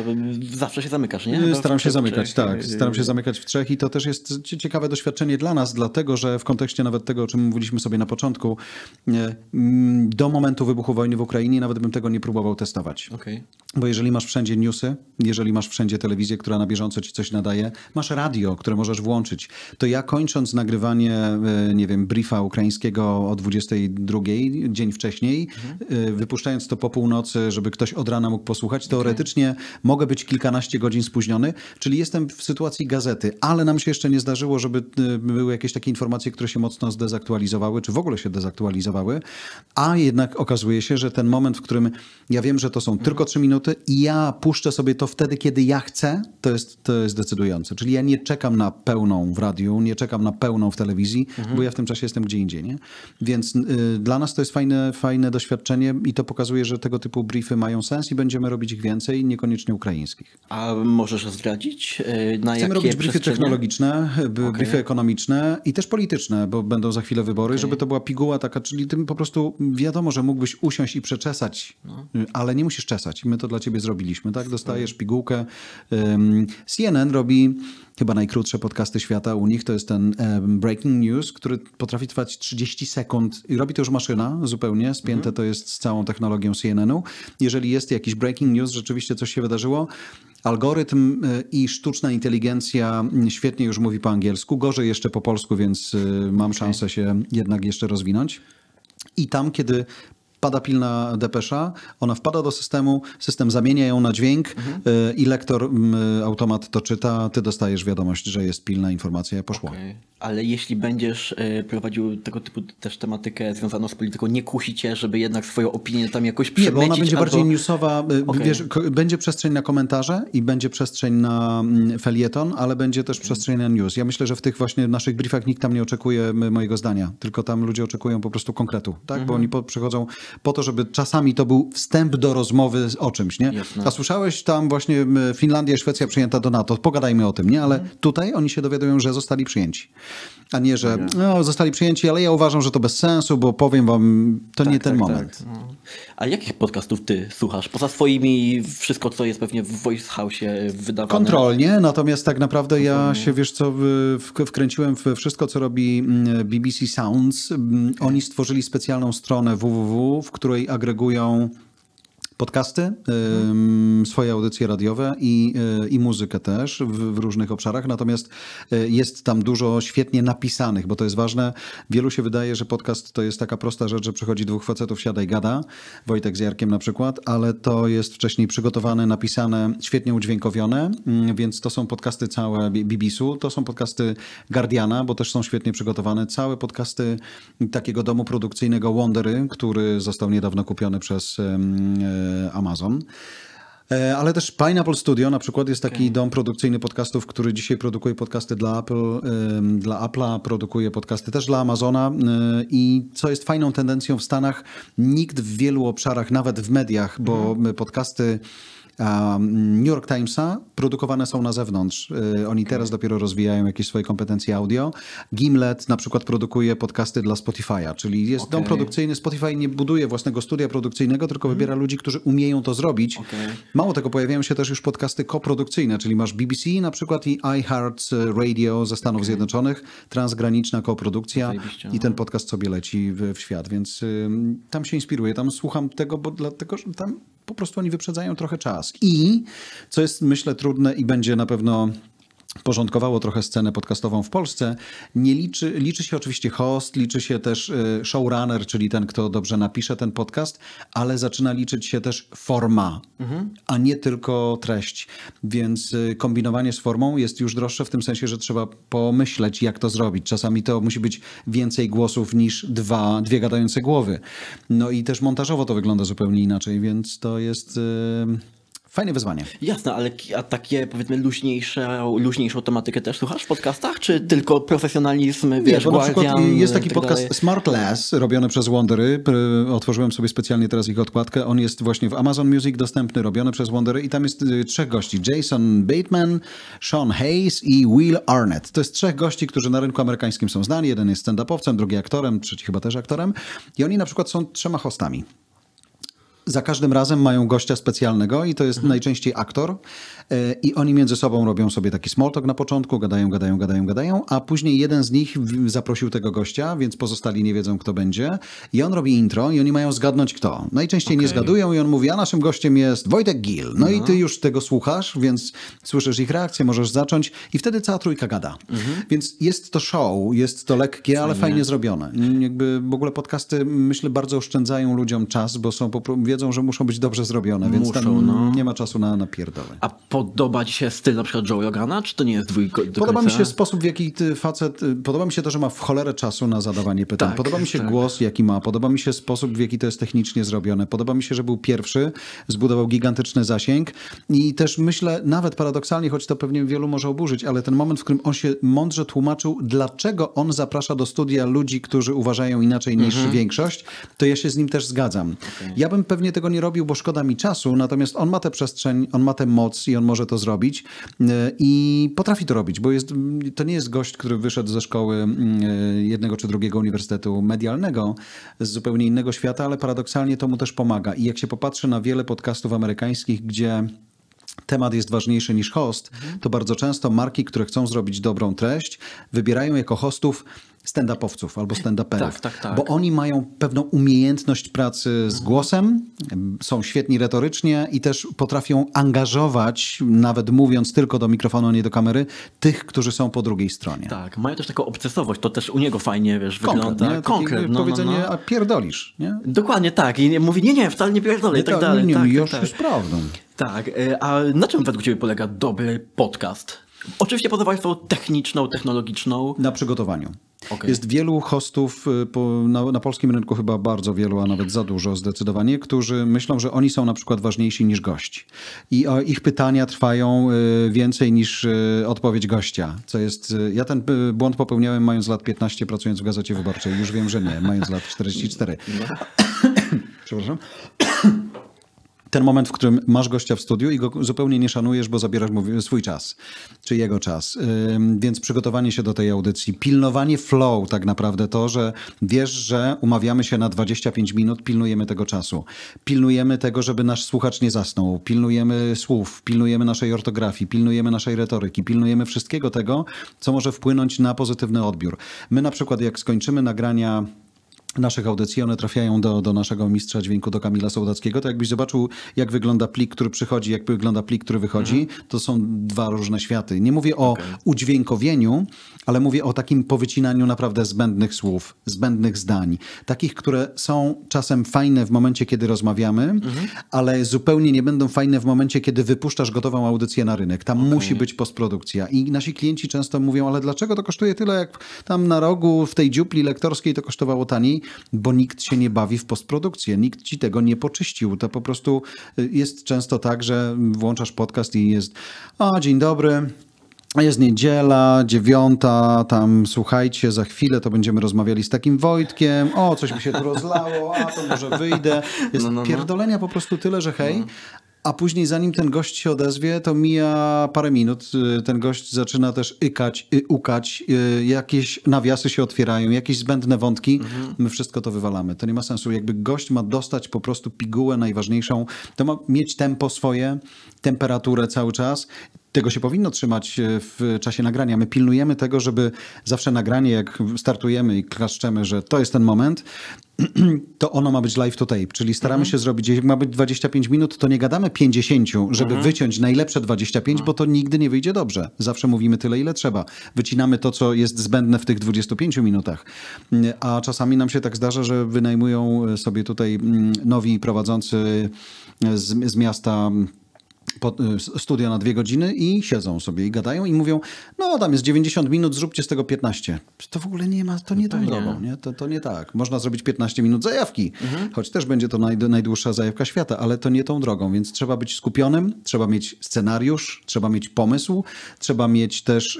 zawsze się zamykasz, nie? staram się zamykać, trzech. tak. Yy, staram się yy. zamykać w trzech i to też jest ciekawe doświadczenie dla nas, dlatego że w kontekście nawet tego, o czym mówiliśmy sobie na początku, e, do momentu wybuchu wojny w Ukrainie nawet bym tego nie próbował testować. Okay. Bo jeżeli masz wszędzie newsy, jeżeli masz wszędzie telewizję, która na bieżąco ci coś nadaje, masz radio, które możesz włączyć, to ja kończąc nagrywanie e, nie wiem, briefa ukraińskiego o 22 dzień wcześniej, mhm. Y, wypuszczając to po północy, żeby ktoś od rana mógł posłuchać, teoretycznie okay. mogę być kilkanaście godzin spóźniony, czyli jestem w sytuacji gazety, ale nam się jeszcze nie zdarzyło, żeby y, były jakieś takie informacje, które się mocno zdezaktualizowały, czy w ogóle się dezaktualizowały, a jednak okazuje się, że ten moment, w którym ja wiem, że to są mhm. tylko trzy minuty i ja puszczę sobie to wtedy, kiedy ja chcę, to jest, to jest decydujące. Czyli ja nie czekam na pełną w radiu, nie czekam na pełną w telewizji, mhm ja w tym czasie jestem gdzie indziej. Nie? Więc y, dla nas to jest fajne, fajne doświadczenie i to pokazuje, że tego typu briefy mają sens i będziemy robić ich więcej, niekoniecznie ukraińskich. A możesz zdradzić? Y, na Chcemy robić briefy technologiczne, okay. briefy ekonomiczne i też polityczne, bo będą za chwilę wybory, okay. żeby to była piguła taka, czyli tym po prostu wiadomo, że mógłbyś usiąść i przeczesać, no. Y, ale nie musisz czesać. My to dla ciebie zrobiliśmy, tak? Dostajesz pigułkę. CNN robi chyba najkrótsze podcasty świata u nich. To jest ten Breaking News, który potrafi trwać 30 sekund i robi to już maszyna zupełnie. Spięte mhm. to jest z całą technologią CNN-u. Jeżeli jest jakiś Breaking News, rzeczywiście coś się wydarzyło, algorytm e, i sztuczna inteligencja mm, świetnie już mówi po angielsku, gorzej jeszcze po polsku, więc e, mam okay. szansę się jednak jeszcze rozwinąć. I tam, kiedy wpada pilna depesza, ona wpada do systemu, system zamienia ją na dźwięk mhm. Y, i lektor, y, automat to czyta, ty dostajesz wiadomość, że jest pilna informacja, ja Okay. Ale jeśli będziesz y, prowadził tego typu też tematykę związaną z polityką, nie kusi cię, żeby jednak swoją opinię tam jakoś przemycić? Nie, bo ona będzie albo... bardziej newsowa, okay. wiesz, będzie przestrzeń na komentarze i będzie przestrzeń na mm, felieton, ale będzie też przestrzeń na news. Ja myślę, że w tych właśnie naszych briefach nikt tam nie oczekuje mojego zdania, tylko tam ludzie oczekują po prostu konkretu, tak? Mhm. Bo oni po, przychodzą po to, żeby czasami to był wstęp do rozmowy o czymś, nie? Jasne. A słyszałeś tam właśnie Finlandia Szwecja przyjęta do NATO, pogadajmy o tym, nie? Ale mhm. tutaj oni się dowiadują, że zostali przyjęci, a nie, że No, zostali przyjęci, ale ja uważam, że to bez sensu, bo powiem wam, to tak, nie tak, ten tak, moment. Tak. A jakich podcastów ty słuchasz? Poza swoimi, wszystko co jest pewnie w Voice House wydawane? Kontrolnie, natomiast tak naprawdę ja się, wiesz co, wkręciłem w wszystko, co robi mm, BBC Sounds. Mm, oni stworzyli specjalną stronę www, w której agregują podcasty, swoje audycje radiowe i, e, i muzykę też w, w, różnych obszarach. Natomiast e, jest tam dużo świetnie napisanych, bo to jest ważne. Wielu się wydaje, że podcast to jest taka prosta rzecz, że przychodzi dwóch facetów, siada i gada, Wojtek z Jarkiem na przykład, ale to jest wcześniej przygotowane, napisane, świetnie udźwiękowione, mm, więc to są podcasty całe Bibisu, to są podcasty Guardiana, bo też są świetnie przygotowane, całe podcasty takiego domu produkcyjnego Wondery, który został niedawno kupiony przez E, Amazon. E, ale też Pineapple Studio na przykład jest taki okay. dom produkcyjny podcastów, który dzisiaj produkuje podcasty dla Apple, dla Apple'a, produkuje podcasty też dla Amazona e, i co jest fajną tendencją w Stanach, nikt w wielu obszarach, nawet w mediach, bo mm. podcasty Mm, New York Timesa produkowane są na zewnątrz. Y, oni teraz mhm. dopiero rozwijają jakieś swoje kompetencje audio. Gimlet na przykład produkuje podcasty dla Spotify'a, czyli jest okay. dom produkcyjny. Spotify nie buduje własnego studia produkcyjnego, tylko mhm. wybiera ludzi, którzy umieją to zrobić. Okay. Mało tego, pojawiają się też już podcasty koprodukcyjne, czyli masz BBC na przykład i iHeart Radio ze Stanów okay. Zjednoczonych, transgraniczna koprodukcja i ten podcast sobie leci w, w świat, więc y, tam się inspiruję, tam słucham tego, bo dlatego, że tam po prostu oni wyprzedzają trochę czas. I co jest myślę trudne i będzie na pewno porządkowało trochę scenę podcastową w Polsce. Nie liczy, liczy się oczywiście host, liczy się też e, showrunner, czyli ten, kto dobrze napisze ten podcast, ale zaczyna liczyć się też forma, mhm. a nie tylko treść. Więc e, kombinowanie z formą jest już droższe w tym sensie, że trzeba pomyśleć, jak to zrobić. Czasami to musi być więcej głosów niż dwa, dwie gadające głowy. No i też montażowo to wygląda zupełnie inaczej, więc to jest e, Fajne wyzwanie. Jasne, ale a takie powiedzmy luźniejsze, luźniejszą tematykę też słuchasz w podcastach, czy tylko profesjonalizm, wiesz, Nie, na przykład jest taki tak podcast Smart Smartless, robiony przez Wondery. Otworzyłem sobie specjalnie teraz ich odkładkę. On jest właśnie w Amazon Music dostępny, robiony przez Wondery i tam jest y, trzech gości. Jason Bateman, Sean Hayes i Will Arnett. To jest trzech gości, którzy na rynku amerykańskim są znani. Jeden jest stand-upowcem, drugi aktorem, trzeci chyba też aktorem. I oni na przykład są trzema hostami za każdym razem mają gościa specjalnego i to jest mhm. najczęściej aktor e, i oni między sobą robią sobie taki small talk na początku, gadają, gadają, gadają, gadają, a później jeden z nich zaprosił tego gościa, więc pozostali nie wiedzą kto będzie i on robi intro i oni mają zgadnąć kto. Najczęściej okay. nie zgadują i on mówi, a naszym gościem jest Wojtek Gil. No, no, i ty już tego słuchasz, więc słyszysz ich reakcję, możesz zacząć i wtedy cała trójka gada. Mhm. Więc jest to show, jest to lekkie, fajnie. ale fajnie zrobione. Jakby w ogóle podcasty myślę bardzo oszczędzają ludziom czas, bo są po prostu wiedzą, że muszą być dobrze zrobione, więc muszą, tam no. nie ma czasu na, na pierdolę. A podoba ci się styl na przykład Joe Rogana, czy to nie jest dwójko? Podoba mi się sposób, w jaki facet, y, podoba mi się to, że ma w cholerę czasu na zadawanie pytań. Tak, podoba mi się tak. głos, jaki ma, podoba mi się sposób, w jaki to jest technicznie zrobione. Podoba mi się, że był pierwszy, zbudował gigantyczny zasięg i też myślę, nawet paradoksalnie, choć to pewnie wielu może oburzyć, ale ten moment, w którym on się mądrze tłumaczył, dlaczego on zaprasza do studia ludzi, którzy uważają inaczej niż mhm. większość, to ja się z nim też zgadzam. Okay. Ja bym pewnie pewnie tego nie robił, bo szkoda mi czasu, natomiast on ma tę przestrzeń, on ma tę moc i on może to zrobić e, i potrafi to robić, bo jest, to nie jest gość, który wyszedł ze szkoły mm, e, jednego czy drugiego uniwersytetu medialnego z zupełnie innego świata, ale paradoksalnie to mu też pomaga. I jak się popatrzy na wiele podcastów amerykańskich, gdzie temat jest ważniejszy niż host, to bardzo często marki, które chcą zrobić dobrą treść, wybierają jako hostów stand-upowców albo stand-uperów, tak, tak, tak. bo oni mają pewną umiejętność pracy z głosem, są świetni retorycznie i też potrafią angażować, nawet mówiąc tylko do mikrofonu, a nie do kamery, tych, którzy są po drugiej stronie. Tak, mają też taką obcesowość, to też u niego fajnie, wiesz, Konkret, wygląda. Nie? Konkret, no, no powiedzenie, no, no. a pierdolisz, nie? Dokładnie tak i mówi, nie, nie, wcale nie pierdolę i tak, dalej. Nie, tak, tak, już tak, jest prawdą. Tak, e, a na czym według ciebie polega dobry podcast? Oczywiście pod warstwą techniczną, technologiczną. Na przygotowaniu. Okay. Jest wielu hostów y, po, na, na, polskim rynku, chyba bardzo wielu, a nawet za dużo zdecydowanie, którzy myślą, że oni są na przykład ważniejsi niż gości. I o, ich pytania trwają y, więcej niż y, odpowiedź gościa. Co jest. Ja ten błąd popełniałem mając lat 15, pracując w gazecie wyborczej. Już wiem, że nie, mając lat 44. No. [COUGHS] Przepraszam ten moment, w którym masz gościa w studiu i go zupełnie nie szanujesz, bo zabierasz swój czas, czy jego czas. Więc przygotowanie się do tej audycji, pilnowanie flow tak naprawdę, to, że wiesz, że umawiamy się na 25 minut, pilnujemy tego czasu. Pilnujemy tego, żeby nasz słuchacz nie zasnął. Pilnujemy słów, pilnujemy naszej ortografii, pilnujemy naszej retoryki, pilnujemy wszystkiego tego, co może wpłynąć na pozytywny odbiór. My na przykład jak skończymy nagrania naszych audycji, one trafiają do, do naszego mistrza dźwięku, do Kamila Sołdackiego, to jakbyś zobaczył, jak wygląda plik, który przychodzi, jak wygląda plik, który wychodzi, mhm. to są dwa różne światy. Nie mówię o okay. udźwiękowieniu, ale mówię o takim powycinaniu naprawdę zbędnych słów, zbędnych zdań. Takich, które są czasem fajne w momencie, kiedy rozmawiamy, mhm. ale zupełnie nie będą fajne w momencie, kiedy wypuszczasz gotową audycję na rynek. Tam okay. musi być postprodukcja. I nasi klienci często mówią, ale dlaczego to kosztuje tyle, jak tam na rogu w tej dziupli lektorskiej to kosztowało taniej? bo nikt się nie bawi w postprodukcję, nikt ci tego nie poczyścił. To po prostu y, jest często tak, że włączasz podcast i jest a dzień dobry, jest niedziela, dziewiąta, tam słuchajcie, za chwilę to będziemy rozmawiali z takim Wojtkiem, o, coś mi się tu rozlało, a to może wyjdę. Jest no, no, no. pierdolenia po prostu tyle, że hej, no a później zanim ten gość się odezwie, to mija parę minut. Y, ten gość zaczyna też ykać, y, ukać, y, jakieś nawiasy się otwierają, jakieś zbędne wątki. Mhm. My wszystko to wywalamy. To nie ma sensu. Jakby gość ma dostać po prostu pigułę najważniejszą, to ma mieć tempo swoje, temperaturę cały czas tego się powinno trzymać e, w czasie nagrania. My pilnujemy tego, żeby zawsze nagranie, jak startujemy i klaszczemy, że to jest ten moment, [CLEARS THROAT] to ono ma być live to tape, czyli staramy mhm. się zrobić, jak ma być 25 minut, to nie gadamy 50, żeby mhm. wyciąć najlepsze 25, mhm. No. bo to nigdy nie wyjdzie dobrze. Zawsze mówimy tyle, ile trzeba. Wycinamy to, co jest zbędne w tych 25 minutach. Mm, a czasami nam się tak zdarza, że wynajmują e, sobie tutaj mm, nowi prowadzący e, z, z miasta Y, studia na dwie godziny i siedzą sobie i gadają i mówią, no tam jest 90 minut, zróbcie z tego 15. To w ogóle nie ma, to no nie no tą nie. drogą, nie? To, to nie tak. Można zrobić 15 minut zajawki, mhm. choć też będzie to naj, najdłuższa zajawka świata, ale to nie tą drogą, więc trzeba być skupionym, trzeba mieć scenariusz, trzeba mieć pomysł, trzeba mieć też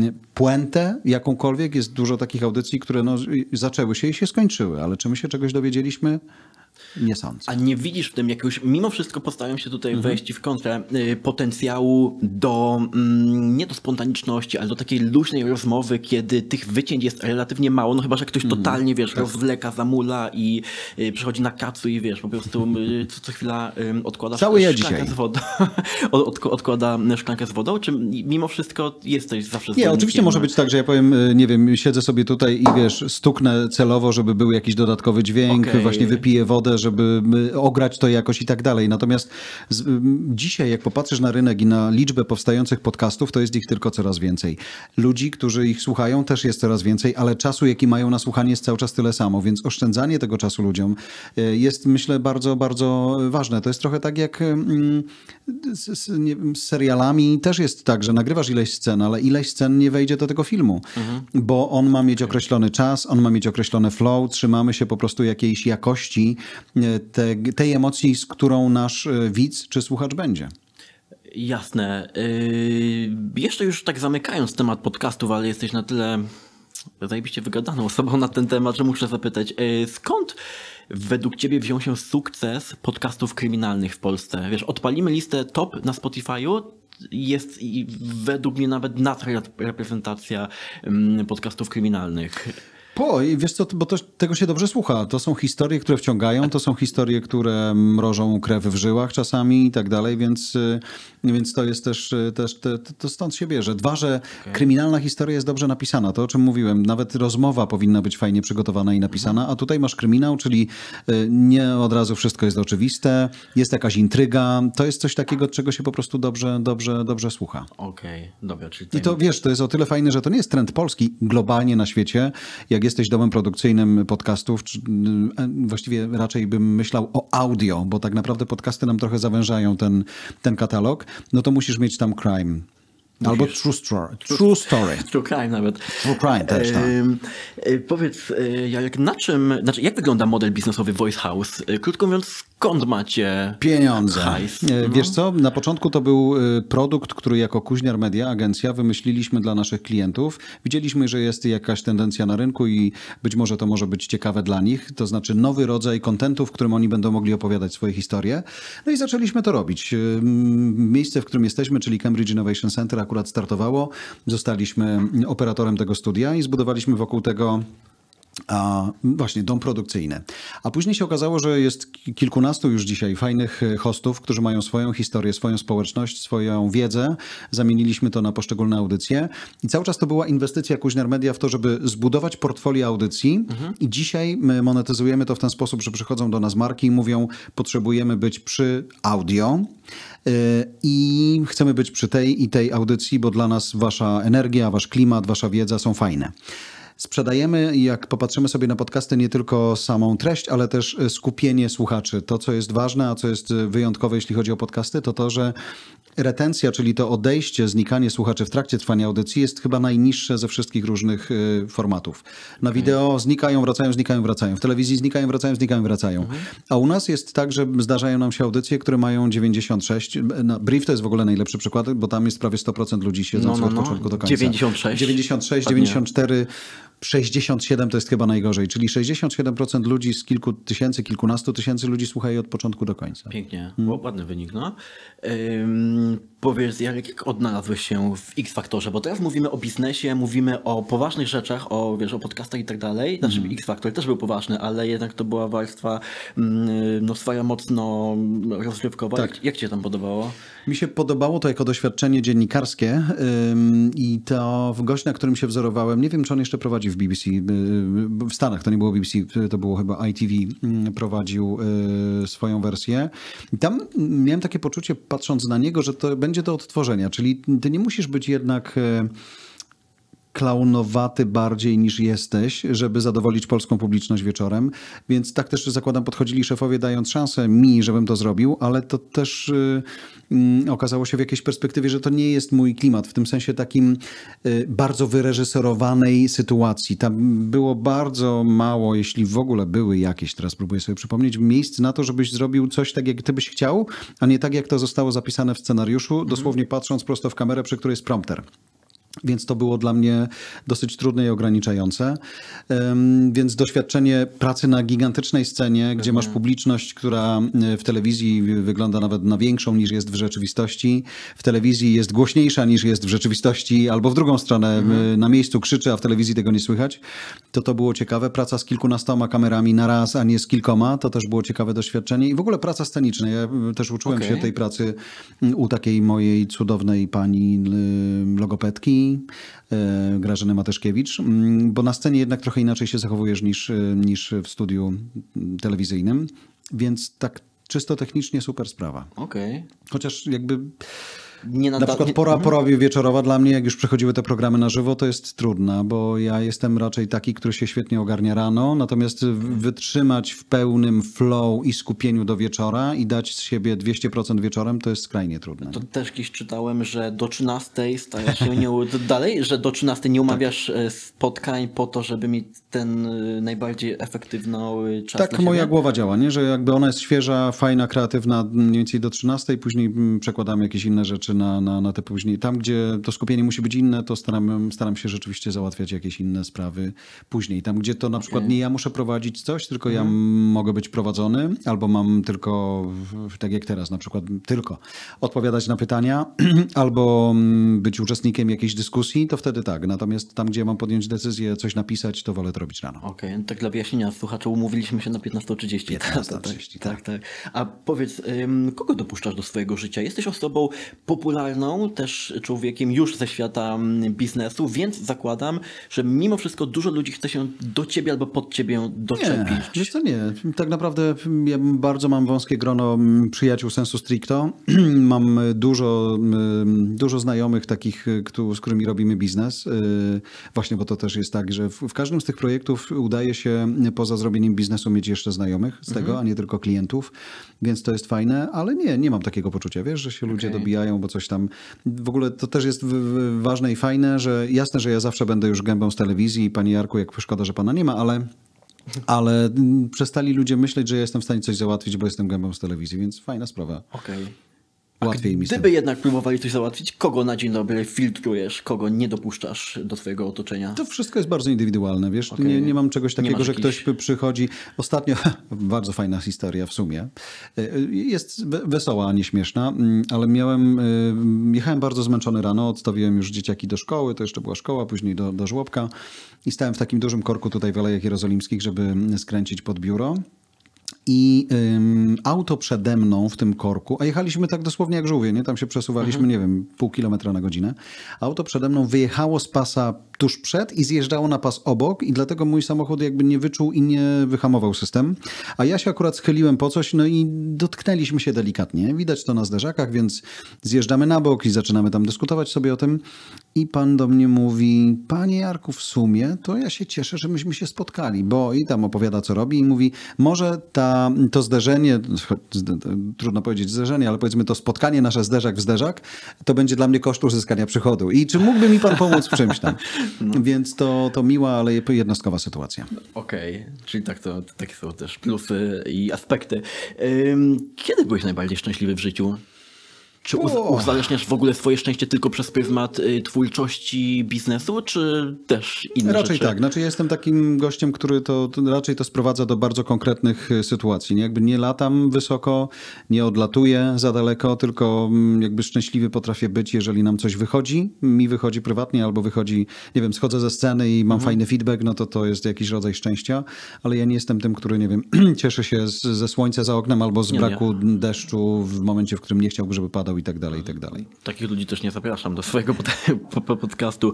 yy, puentę jakąkolwiek. Jest dużo takich audycji, które no, zaczęły się i się skończyły, ale czy my się czegoś dowiedzieliśmy? Nie sądzę. A nie widzisz w tym jakiegoś, mimo wszystko postaram się tutaj mhm. wejść w kontrę, y, potencjału do, mm, nie do spontaniczności, ale do takiej luźnej rozmowy, kiedy tych wycięć jest relatywnie mało, no chyba, że ktoś mhm. totalnie, wiesz, tak. rozwleka, zamula i y, przychodzi na kacu i wiesz, po prostu y, co, co chwila odkłada Cały ja szklankę dzisiaj. z wodą. [LAUGHS] Od, odkłada szklankę z wodą, czy mimo wszystko jesteś zawsze Nie, oczywiście może być tak, że ja powiem, nie wiem, siedzę sobie tutaj i wiesz, stuknę celowo, żeby był jakiś dodatkowy dźwięk, okay. właśnie wypiję wodę, żeby y, ograć to jakoś i tak dalej. Natomiast z, y, dzisiaj, jak popatrzysz na rynek i na liczbę powstających podcastów, to jest ich tylko coraz więcej. Ludzi, którzy ich słuchają, też jest coraz więcej, ale czasu, jaki mają na słuchanie, jest cały czas tyle samo, więc oszczędzanie tego czasu ludziom y, jest, myślę, bardzo, bardzo ważne. To jest trochę tak jak z, z, nie, z serialami też jest tak, że nagrywasz ileś scen, ale ileś scen nie wejdzie do tego filmu, mhm. bo on ma mieć określony czas, on ma mieć określone flow, trzymamy się po prostu jakiejś jakości E, te, tej emocji, z którą nasz e, widz czy słuchacz będzie. Jasne. Yy, jeszcze już tak zamykając temat podcastów, ale jesteś na tyle zajebiście wygadaną osobą na ten temat, że muszę zapytać, yy, skąd według ciebie wziął się sukces podcastów kryminalnych w Polsce? Wiesz, odpalimy listę top na Spotify'u, jest według mnie nawet nadreprezentacja reprezentacja mm, podcastów kryminalnych. Po, i wiesz co, bo to, tego się dobrze słucha. To są historie, które wciągają, to są historie, które mrożą krew w żyłach czasami i tak dalej, więc, y, więc to jest też, y, też to, to stąd się bierze. Dwa, że okay. kryminalna historia jest dobrze napisana, to o czym mówiłem. Nawet rozmowa powinna być fajnie przygotowana i napisana, a tutaj masz kryminał, czyli y, nie od razu wszystko jest oczywiste, jest jakaś intryga, to jest coś takiego, czego się po prostu dobrze, dobrze, dobrze słucha. Okej, okay. dobra. Czyli I to wiesz, to jest o tyle fajne, że to nie jest trend polski globalnie na świecie, jak jak jesteś domem produkcyjnym podcastów, e, właściwie raczej bym myślał o audio, bo tak naprawdę podcasty nam trochę zawężają ten, ten katalog, no to musisz mieć tam crime no albo true, story. true story. [LAUGHS] True crime nawet. True crime też, tak. E, powiedz, e, jak na czym, znaczy jak wygląda model biznesowy Voice House? E, krótko mówiąc, skąd macie pieniądze? Hajs? No. Wiesz co, na początku to był produkt, który jako Kuźniar Media, agencja, wymyśliliśmy dla naszych klientów. Widzieliśmy, że jest jakaś tendencja na rynku i być może to może być ciekawe dla nich, to znaczy nowy rodzaj kontentu, w którym oni będą mogli opowiadać swoje historie. No i zaczęliśmy to robić. Miejsce, w którym jesteśmy, czyli Cambridge Innovation Center, akurat startowało. Zostaliśmy operatorem tego studia i zbudowaliśmy wokół tego a, właśnie, dom produkcyjny. A później się okazało, że jest kilkunastu już dzisiaj fajnych e, hostów, którzy mają swoją historię, swoją społeczność, swoją wiedzę. Zamieniliśmy to na poszczególne audycje. I cały czas to była inwestycja Kuźniar Media w to, żeby zbudować portfolio audycji. Mhm. I dzisiaj my monetyzujemy to w ten sposób, że przychodzą do nas marki i mówią, potrzebujemy być przy audio e, i chcemy być przy tej i tej audycji, bo dla nas wasza energia, wasz klimat, wasza wiedza są fajne sprzedajemy, jak popatrzymy sobie na podcasty, nie tylko samą treść, ale też e, skupienie słuchaczy. To, co jest ważne, a co jest e, wyjątkowe, jeśli chodzi o podcasty, to to, że retencja, czyli to odejście, znikanie słuchaczy w trakcie trwania audycji jest chyba najniższe ze wszystkich różnych y, formatów. Na mhm. wideo znikają, wracają, znikają, wracają. W telewizji znikają, wracają, znikają, wracają. Mhm. A u nas jest tak, że zdarzają nam się audycje, które mają 96. Na brief to jest w ogóle najlepszy przykład, bo tam jest prawie 100% ludzi siedzących no, no, no. od początku do końca. 96. 96, 94. 67 to jest chyba najgorzej, czyli 67% ludzi z kilku tysięcy, kilkunastu tysięcy ludzi słucha od początku do końca. Pięknie, hmm. ładny wynik. No. Ym Mm, powiesz, Jarek, jak odnalazłeś się w X-Faktorze? Bo teraz mówimy o biznesie, mówimy o poważnych rzeczach, o, wiesz, o podcastach i tak dalej. Znaczy mm. X-Faktor też był poważny, ale jednak to była warstwa mm, no, swoja mocno rozrywkowa. Tak. Jak, jak cię tam podobało? Mi się podobało to jako doświadczenie dziennikarskie i to gość, na którym się wzorowałem, nie wiem, czy on jeszcze prowadzi w BBC, y, y, w Stanach, to nie było BBC, to było chyba ITV, mm, prowadził y, swoją wersję. I tam miałem takie poczucie, patrząc na niego, że to będzie do odtworzenia, czyli ty nie musisz być jednak klaunowaty bardziej niż jesteś, żeby zadowolić polską publiczność wieczorem. Więc tak też zakładam, podchodzili szefowie, dając szansę mi, żebym to zrobił, ale to też y, mm, okazało się w jakiejś perspektywie, że to nie jest mój klimat, w tym sensie takim y, bardzo wyreżyserowanej sytuacji. Tam było bardzo mało, jeśli w ogóle były jakieś, teraz próbuję sobie przypomnieć, miejsc na to, żebyś zrobił coś tak, jak ty byś chciał, a nie tak, jak to zostało zapisane w scenariuszu, mhm. dosłownie patrząc prosto w kamerę, przy której jest prompter. Więc to było dla mnie dosyć trudne i ograniczające. Więc doświadczenie pracy na gigantycznej scenie, gdzie masz mhm. publiczność, która e, w telewizji wygląda nawet na większą niż jest w rzeczywistości, w telewizji jest głośniejsza niż jest w rzeczywistości, albo w drugą stronę e, mhm. na miejscu krzyczy, a w telewizji tego nie słychać, to to było ciekawe. Praca z kilkunastoma kamerami na raz, a nie z kilkoma, to też było ciekawe doświadczenie. I w ogóle praca sceniczna. Ja e, też uczyłem okay. się tej pracy u takiej mojej cudownej pani logopedki Kamiński, e, Mateszkiewicz, mm, bo na scenie jednak trochę inaczej się zachowujesz niż, e, niż w studiu telewizyjnym, więc tak czysto technicznie super sprawa. Okej. Okay. Chociaż jakby nie Na przykład pora, mhm. pora wieczorowa dla mnie, jak już przechodziły te programy na żywo, to jest trudna, bo ja jestem raczej taki, który się świetnie ogarnia rano, natomiast mhm. wytrzymać w pełnym flow i skupieniu do wieczora i dać z siebie 200% wieczorem, to jest skrajnie trudne. To też gdzieś czytałem, że do 13 stajesz się nie... [LAUGHS] dalej, że do 13 nie umawiasz tak. E, spotkań po to, żeby mieć ten e, najbardziej efektywny e, czas. Tak moja głowa działa, nie? że jakby ona jest świeża, fajna, kreatywna mniej więcej do 13, później mm, przekładam jakieś inne rzeczy na, na, na te później. Tam, gdzie to skupienie musi być inne, to staram, staram się rzeczywiście załatwiać jakieś inne sprawy później. Tam, gdzie to na okay. przykład nie ja muszę prowadzić coś, tylko mm. ja mhm. mogę być prowadzony, albo mam tylko, tak jak teraz na przykład, tylko odpowiadać na pytania, [CLEARS THROAT] albo mm, być uczestnikiem jakiejś dyskusji, to wtedy tak. Natomiast tam, gdzie mam podjąć decyzję, coś napisać, to wolę to robić rano. Okej, okay. No tak dla wyjaśnienia słuchaczy, umówiliśmy się na 15.30. 15.30, [LAUGHS] tak, tak. tak, tak, tak. A powiedz, kogo dopuszczasz do swojego życia? Jesteś osobą po popularną, też człowiekiem już ze świata mm, biznesu, więc zakładam, że mimo wszystko dużo ludzi chce się do ciebie albo pod ciebie doczepić. Nie, wiesz co, nie. Tak naprawdę mm, ja bardzo mam wąskie grono mm, przyjaciół sensu stricto. [CLEARS THROAT] mam dużo, dużo znajomych takich, y, z którymi robimy biznes. Y, właśnie, bo to też jest tak, że w każdym z tych projektów udaje się poza zrobieniem biznesu mieć jeszcze znajomych z tego, mhm. a nie tylko klientów, więc to jest fajne, ale nie, nie mam takiego poczucia, wiesz, że się ludzie okay. dobijają, bo coś tam. W ogóle to też jest ważne i fajne, że jasne, że ja zawsze będę już gębą z telewizji i pani Jarku, jak szkoda, że pana nie ma, ale ale mm, przestali ludzie myśleć, że ja jestem w stanie coś załatwić, bo jestem gębą z telewizji, więc fajna sprawa. Okej. Okay. Łatwiej mi Gdyby jednak próbowali coś załatwić, kogo na dzień dobry filtrujesz, kogo nie dopuszczasz do twojego otoczenia? To wszystko jest bardzo indywidualne, wiesz? Okay. Nie, nie mam czegoś takiego, że jakichś... ktoś przychodzi. Ostatnio, [LAUGHS] bardzo fajna historia w sumie. E, e, jest wesoła, a nie śmieszna, mm, ale miałem, e, jechałem bardzo zmęczony rano, odstawiłem już dzieciaki do szkoły, to jeszcze była szkoła, później do, do żłobka i stałem w takim dużym korku tutaj w Alejach Jerozolimskich, żeby skręcić pod biuro i ym, auto przede mną w tym korku, a jechaliśmy tak dosłownie jak żółwie, nie? Tam się przesuwaliśmy, mhm. nie wiem, pół kilometra na godzinę. Auto przede mną wyjechało z pasa tuż przed i zjeżdżało na pas obok i dlatego mój samochód jakby nie wyczuł i nie wyhamował system. A ja się akurat schyliłem po coś, no i dotknęliśmy się delikatnie. Widać to na zderzakach, więc zjeżdżamy na bok i zaczynamy tam dyskutować sobie o tym. I pan do mnie mówi, panie Jarku, w sumie to ja się cieszę, że myśmy się spotkali, bo i tam opowiada, co robi i mówi, może ta to zderzenie, trudno powiedzieć zderzenie, ale powiedzmy to spotkanie nasze zderzak w zderzak, to będzie dla mnie koszt uzyskania przychodu. I czy mógłby mi pan pomóc w czymś tam? No. Więc to, to miła, ale jednostkowa sytuacja. Okej, okay. czyli tak to, takie są też plusy i aspekty. Kiedy byłeś najbardziej szczęśliwy w życiu? Czy uz uzależniasz w ogóle swoje szczęście tylko przez pryzmat y, twórczości biznesu, czy też inne Raczej rzeczy? tak. Znaczy ja jestem takim gościem, który to, to raczej to sprowadza do bardzo konkretnych y, sytuacji. Nie, jakby nie latam wysoko, nie odlatuję za daleko, tylko mm, jakby szczęśliwy potrafię być, jeżeli nam coś wychodzi. Mi wychodzi prywatnie albo wychodzi, nie wiem, schodzę ze sceny i mam mhm. fajny feedback, no to to jest jakiś rodzaj szczęścia. Ale ja nie jestem tym, który, nie wiem, [CLEARS THROAT] cieszy się z, ze słońca za oknem albo z nie, braku nie. deszczu w momencie, w którym nie chciałby, żeby padał opowiadał i tak dalej, i tak dalej. Takich ludzi też nie zapraszam do swojego [LAUGHS] podcastu.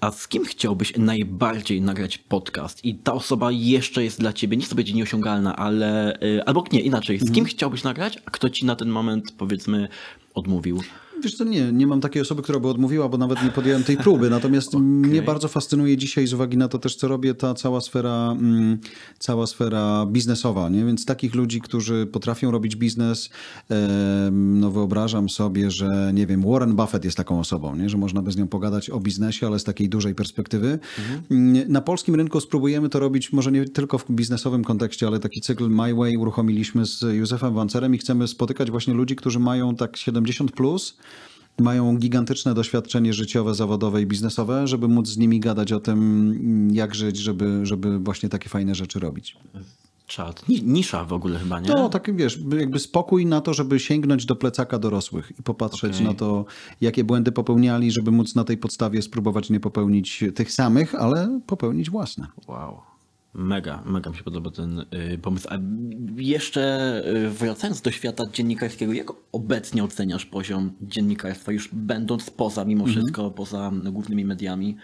A z kim chciałbyś najbardziej nagrać podcast i ta osoba jeszcze jest dla ciebie, nie chcę powiedzieć nieosiągalna, ale y, albo nie, inaczej, z mhm. kim mhm. chciałbyś nagrać, a kto ci na ten moment powiedzmy odmówił? Wiesz co, nie, nie mam takiej osoby, która by odmówiła, bo nawet nie podjąłem tej próby. Natomiast [LAUGHS] okay. mnie bardzo fascynuje dzisiaj z uwagi na to też, co robię, ta cała sfera, mm, cała sfera biznesowa, nie? Więc takich ludzi, którzy potrafią robić biznes, no wyobrażam sobie, że nie wiem, Warren Buffett jest taką osobą, nie? Że można by z nią pogadać o biznesie, ale z takiej dużej perspektywy. Mhm. Mm, na polskim rynku spróbujemy to robić, może nie tylko w biznesowym kontekście, ale taki cykl My Way uruchomiliśmy z Józefem Wancerem i chcemy spotykać właśnie ludzi, którzy mają tak 70 plus, mają gigantyczne doświadczenie życiowe, zawodowe i biznesowe, żeby móc z nimi gadać o tym, jak żyć, żeby, żeby właśnie takie fajne rzeczy robić. Czad. Nisza w ogóle chyba, nie? No, tak wiesz, jakby spokój na to, żeby sięgnąć do plecaka dorosłych i popatrzeć okay. na to, jakie błędy popełniali, żeby móc na tej podstawie spróbować nie popełnić tych samych, ale popełnić własne. Wow. Mega, mega mi się podoba ten y, pomysł. A jeszcze y, wracając do świata dziennikarskiego, jak obecnie oceniasz poziom dziennikarstwa, już będąc poza mimo mhm. wszystko, mm -hmm. poza głównymi mediami?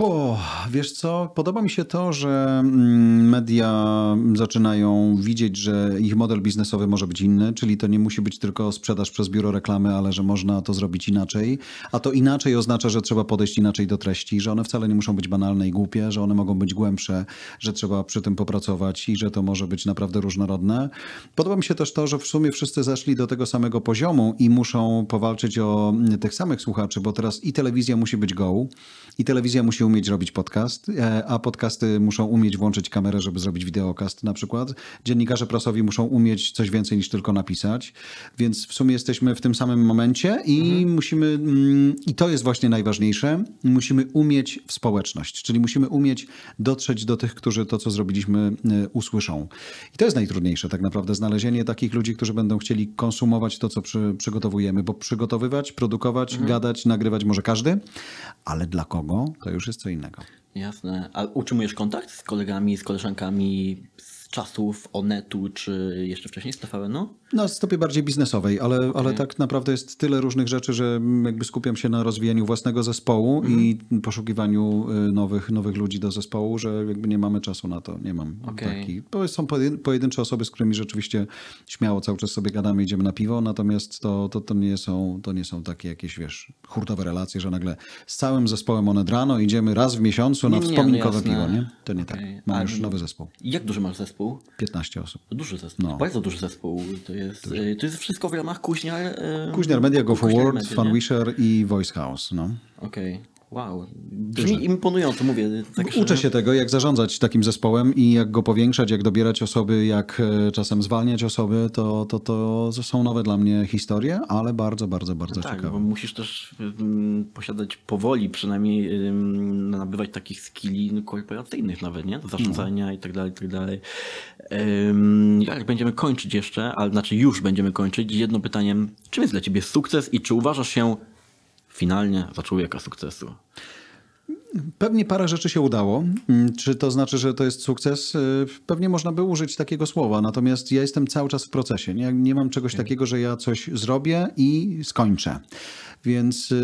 Po, wiesz co, podoba mi się to, że mm, media zaczynają widzieć, że ich model biznesowy może być inny, czyli to nie musi być tylko sprzedaż przez biuro reklamy, ale że można to zrobić inaczej. A to inaczej oznacza, że trzeba podejść inaczej do treści, że one wcale nie muszą być banalne i głupie, że one mogą być głębsze, że trzeba przy tym popracować i że to może być naprawdę różnorodne. Podoba mi się też to, że w sumie wszyscy zeszli do tego samego poziomu i muszą powalczyć o mm, tych samych słuchaczy, bo teraz i telewizja musi być go, i telewizja musi umieć robić podcast, e, a podcasty muszą umieć włączyć kamerę, żeby zrobić wideokast na przykład. Dziennikarze prasowi muszą umieć coś więcej niż tylko napisać, więc w sumie jesteśmy w tym samym momencie i mhm. musimy, mm, i to jest właśnie najważniejsze, musimy umieć w społeczność, czyli musimy umieć dotrzeć do tych, którzy to, co zrobiliśmy, e, usłyszą. I to jest najtrudniejsze tak naprawdę, znalezienie takich ludzi, którzy będą chcieli konsumować to, co przy, przygotowujemy, bo przygotowywać, produkować, mhm. gadać, nagrywać może każdy, ale dla kogo to już jest co innego. Jasne. A utrzymujesz kontakt z kolegami, z koleżankami, z czasów Onetu, czy jeszcze wcześniej z TVN-u? No, na stopie bardziej biznesowej, ale, okay. ale tak naprawdę jest tyle różnych rzeczy, że jakby skupiam się na rozwijaniu własnego zespołu mm. i mhm. poszukiwaniu y, nowych, nowych ludzi do zespołu, że jakby nie mamy czasu na to, nie mam okay. taki. Bo są pojedyncze osoby, z którymi rzeczywiście śmiało cały czas sobie gadamy, idziemy na piwo, natomiast to, to, to, nie, są, to nie są takie jakieś, wiesz, hurtowe relacje, że nagle z całym zespołem Onet rano idziemy raz w miesiącu na nie, no wspominkowe nie, no piwo, nie? To nie okay. tak. Mam już nowy zespół. Jak duży masz zespół? zespół. 15 osób. Duży zespół. No. Bardzo duży zespół. To jest, duży. E, to jest wszystko w ramach Kuźniar. E, Kuźniar Media, Go for World, Wisher i Voice House. No. Okej. Okay. Wow, brzmi imponująco, mówię. Tak Uczę się tego, jak zarządzać takim zespołem i jak go powiększać, jak dobierać osoby, jak e, czasem zwalniać osoby, to, to, to są nowe dla mnie historie, ale bardzo, bardzo, no bardzo tak, ciekawe. Bo musisz też mm, posiadać powoli, przynajmniej nabywać takich skilli no, korporacyjnych nawet, nie? Zarządzania no. i tak dalej, i tak dalej. Jak będziemy kończyć jeszcze, ale znaczy już będziemy kończyć, jedno pytanie, czym jest dla ciebie sukces i czy uważasz się finalnie za człowieka sukcesu. Pewnie parę rzeczy się udało. Mm, czy to znaczy, że to jest sukces? Y, pewnie można by użyć takiego słowa, natomiast ja jestem cały czas w procesie. Nie, nie mam czegoś mhm. takiego, że ja coś zrobię i skończę. Więc y,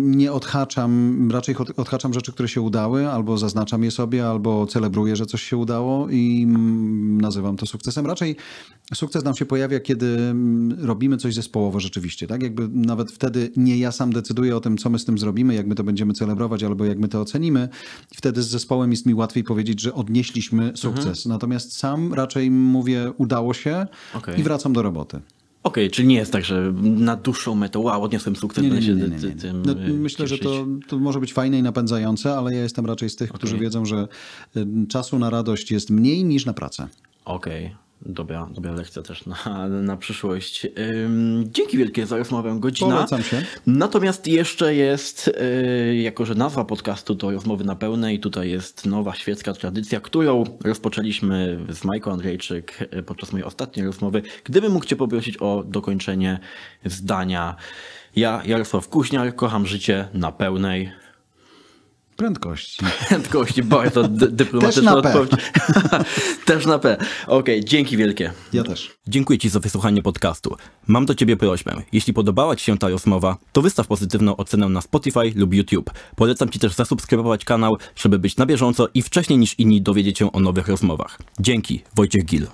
nie odhaczam, raczej odhaczam rzeczy, które się udały, albo zaznaczam je sobie, albo celebruję, że coś się udało i mm, nazywam to sukcesem. Raczej sukces nam się pojawia, kiedy mm, robimy coś zespołowo rzeczywiście. Tak? Jakby nawet wtedy nie ja sam decyduję o tym, co my z tym zrobimy, jak my to będziemy celebrować, albo jak my to ocenimy. I wtedy z zespołem jest mi łatwiej powiedzieć, że odnieśliśmy mhm. sukces. Mhm. Natomiast sam raczej mówię, udało się okay. i wracam do roboty. Okej, okay, czyli nie jest tak, że na dłuższą metę, wow, odniosłem sukces, nie, nie, nie, nie, nie, tym no, y, Myślę, że to, to, może być fajne i napędzające, ale ja jestem raczej z tych, okay. którzy wiedzą, że y, czasu na radość jest mniej niż na pracę. Okej. Okay. Dobra, dobra lekcja też na, na przyszłość. dzięki wielkie za rozmowę, godzina. Polecam się. Natomiast jeszcze jest, y, jako że nazwa podcastu to Rozmowy na Pełnej, tutaj jest nowa świecka tradycja, którą rozpoczęliśmy z Majką Andrzejczyk y, podczas mojej ostatniej rozmowy. Gdybym mógł Cię poprosić o dokończenie zdania. Ja, Jarosław Kuźniar, kocham życie na pełnej. Prędkości. [LAUGHS] Prędkości, bardzo [LAUGHS] dyplomatyczna odpowiedź. [LAUGHS] też na P. Okej, okay, dzięki wielkie. Ja też. Dziękuję Ci za wysłuchanie podcastu. Mam do Ciebie prośbę. Jeśli podobała Ci się ta rozmowa, to wystaw pozytywną ocenę na Spotify lub YouTube. Polecam Ci też zasubskrybować kanał, żeby być na bieżąco i wcześniej niż inni dowiedzieć się o nowych rozmowach. Dzięki, Wojciech Gil.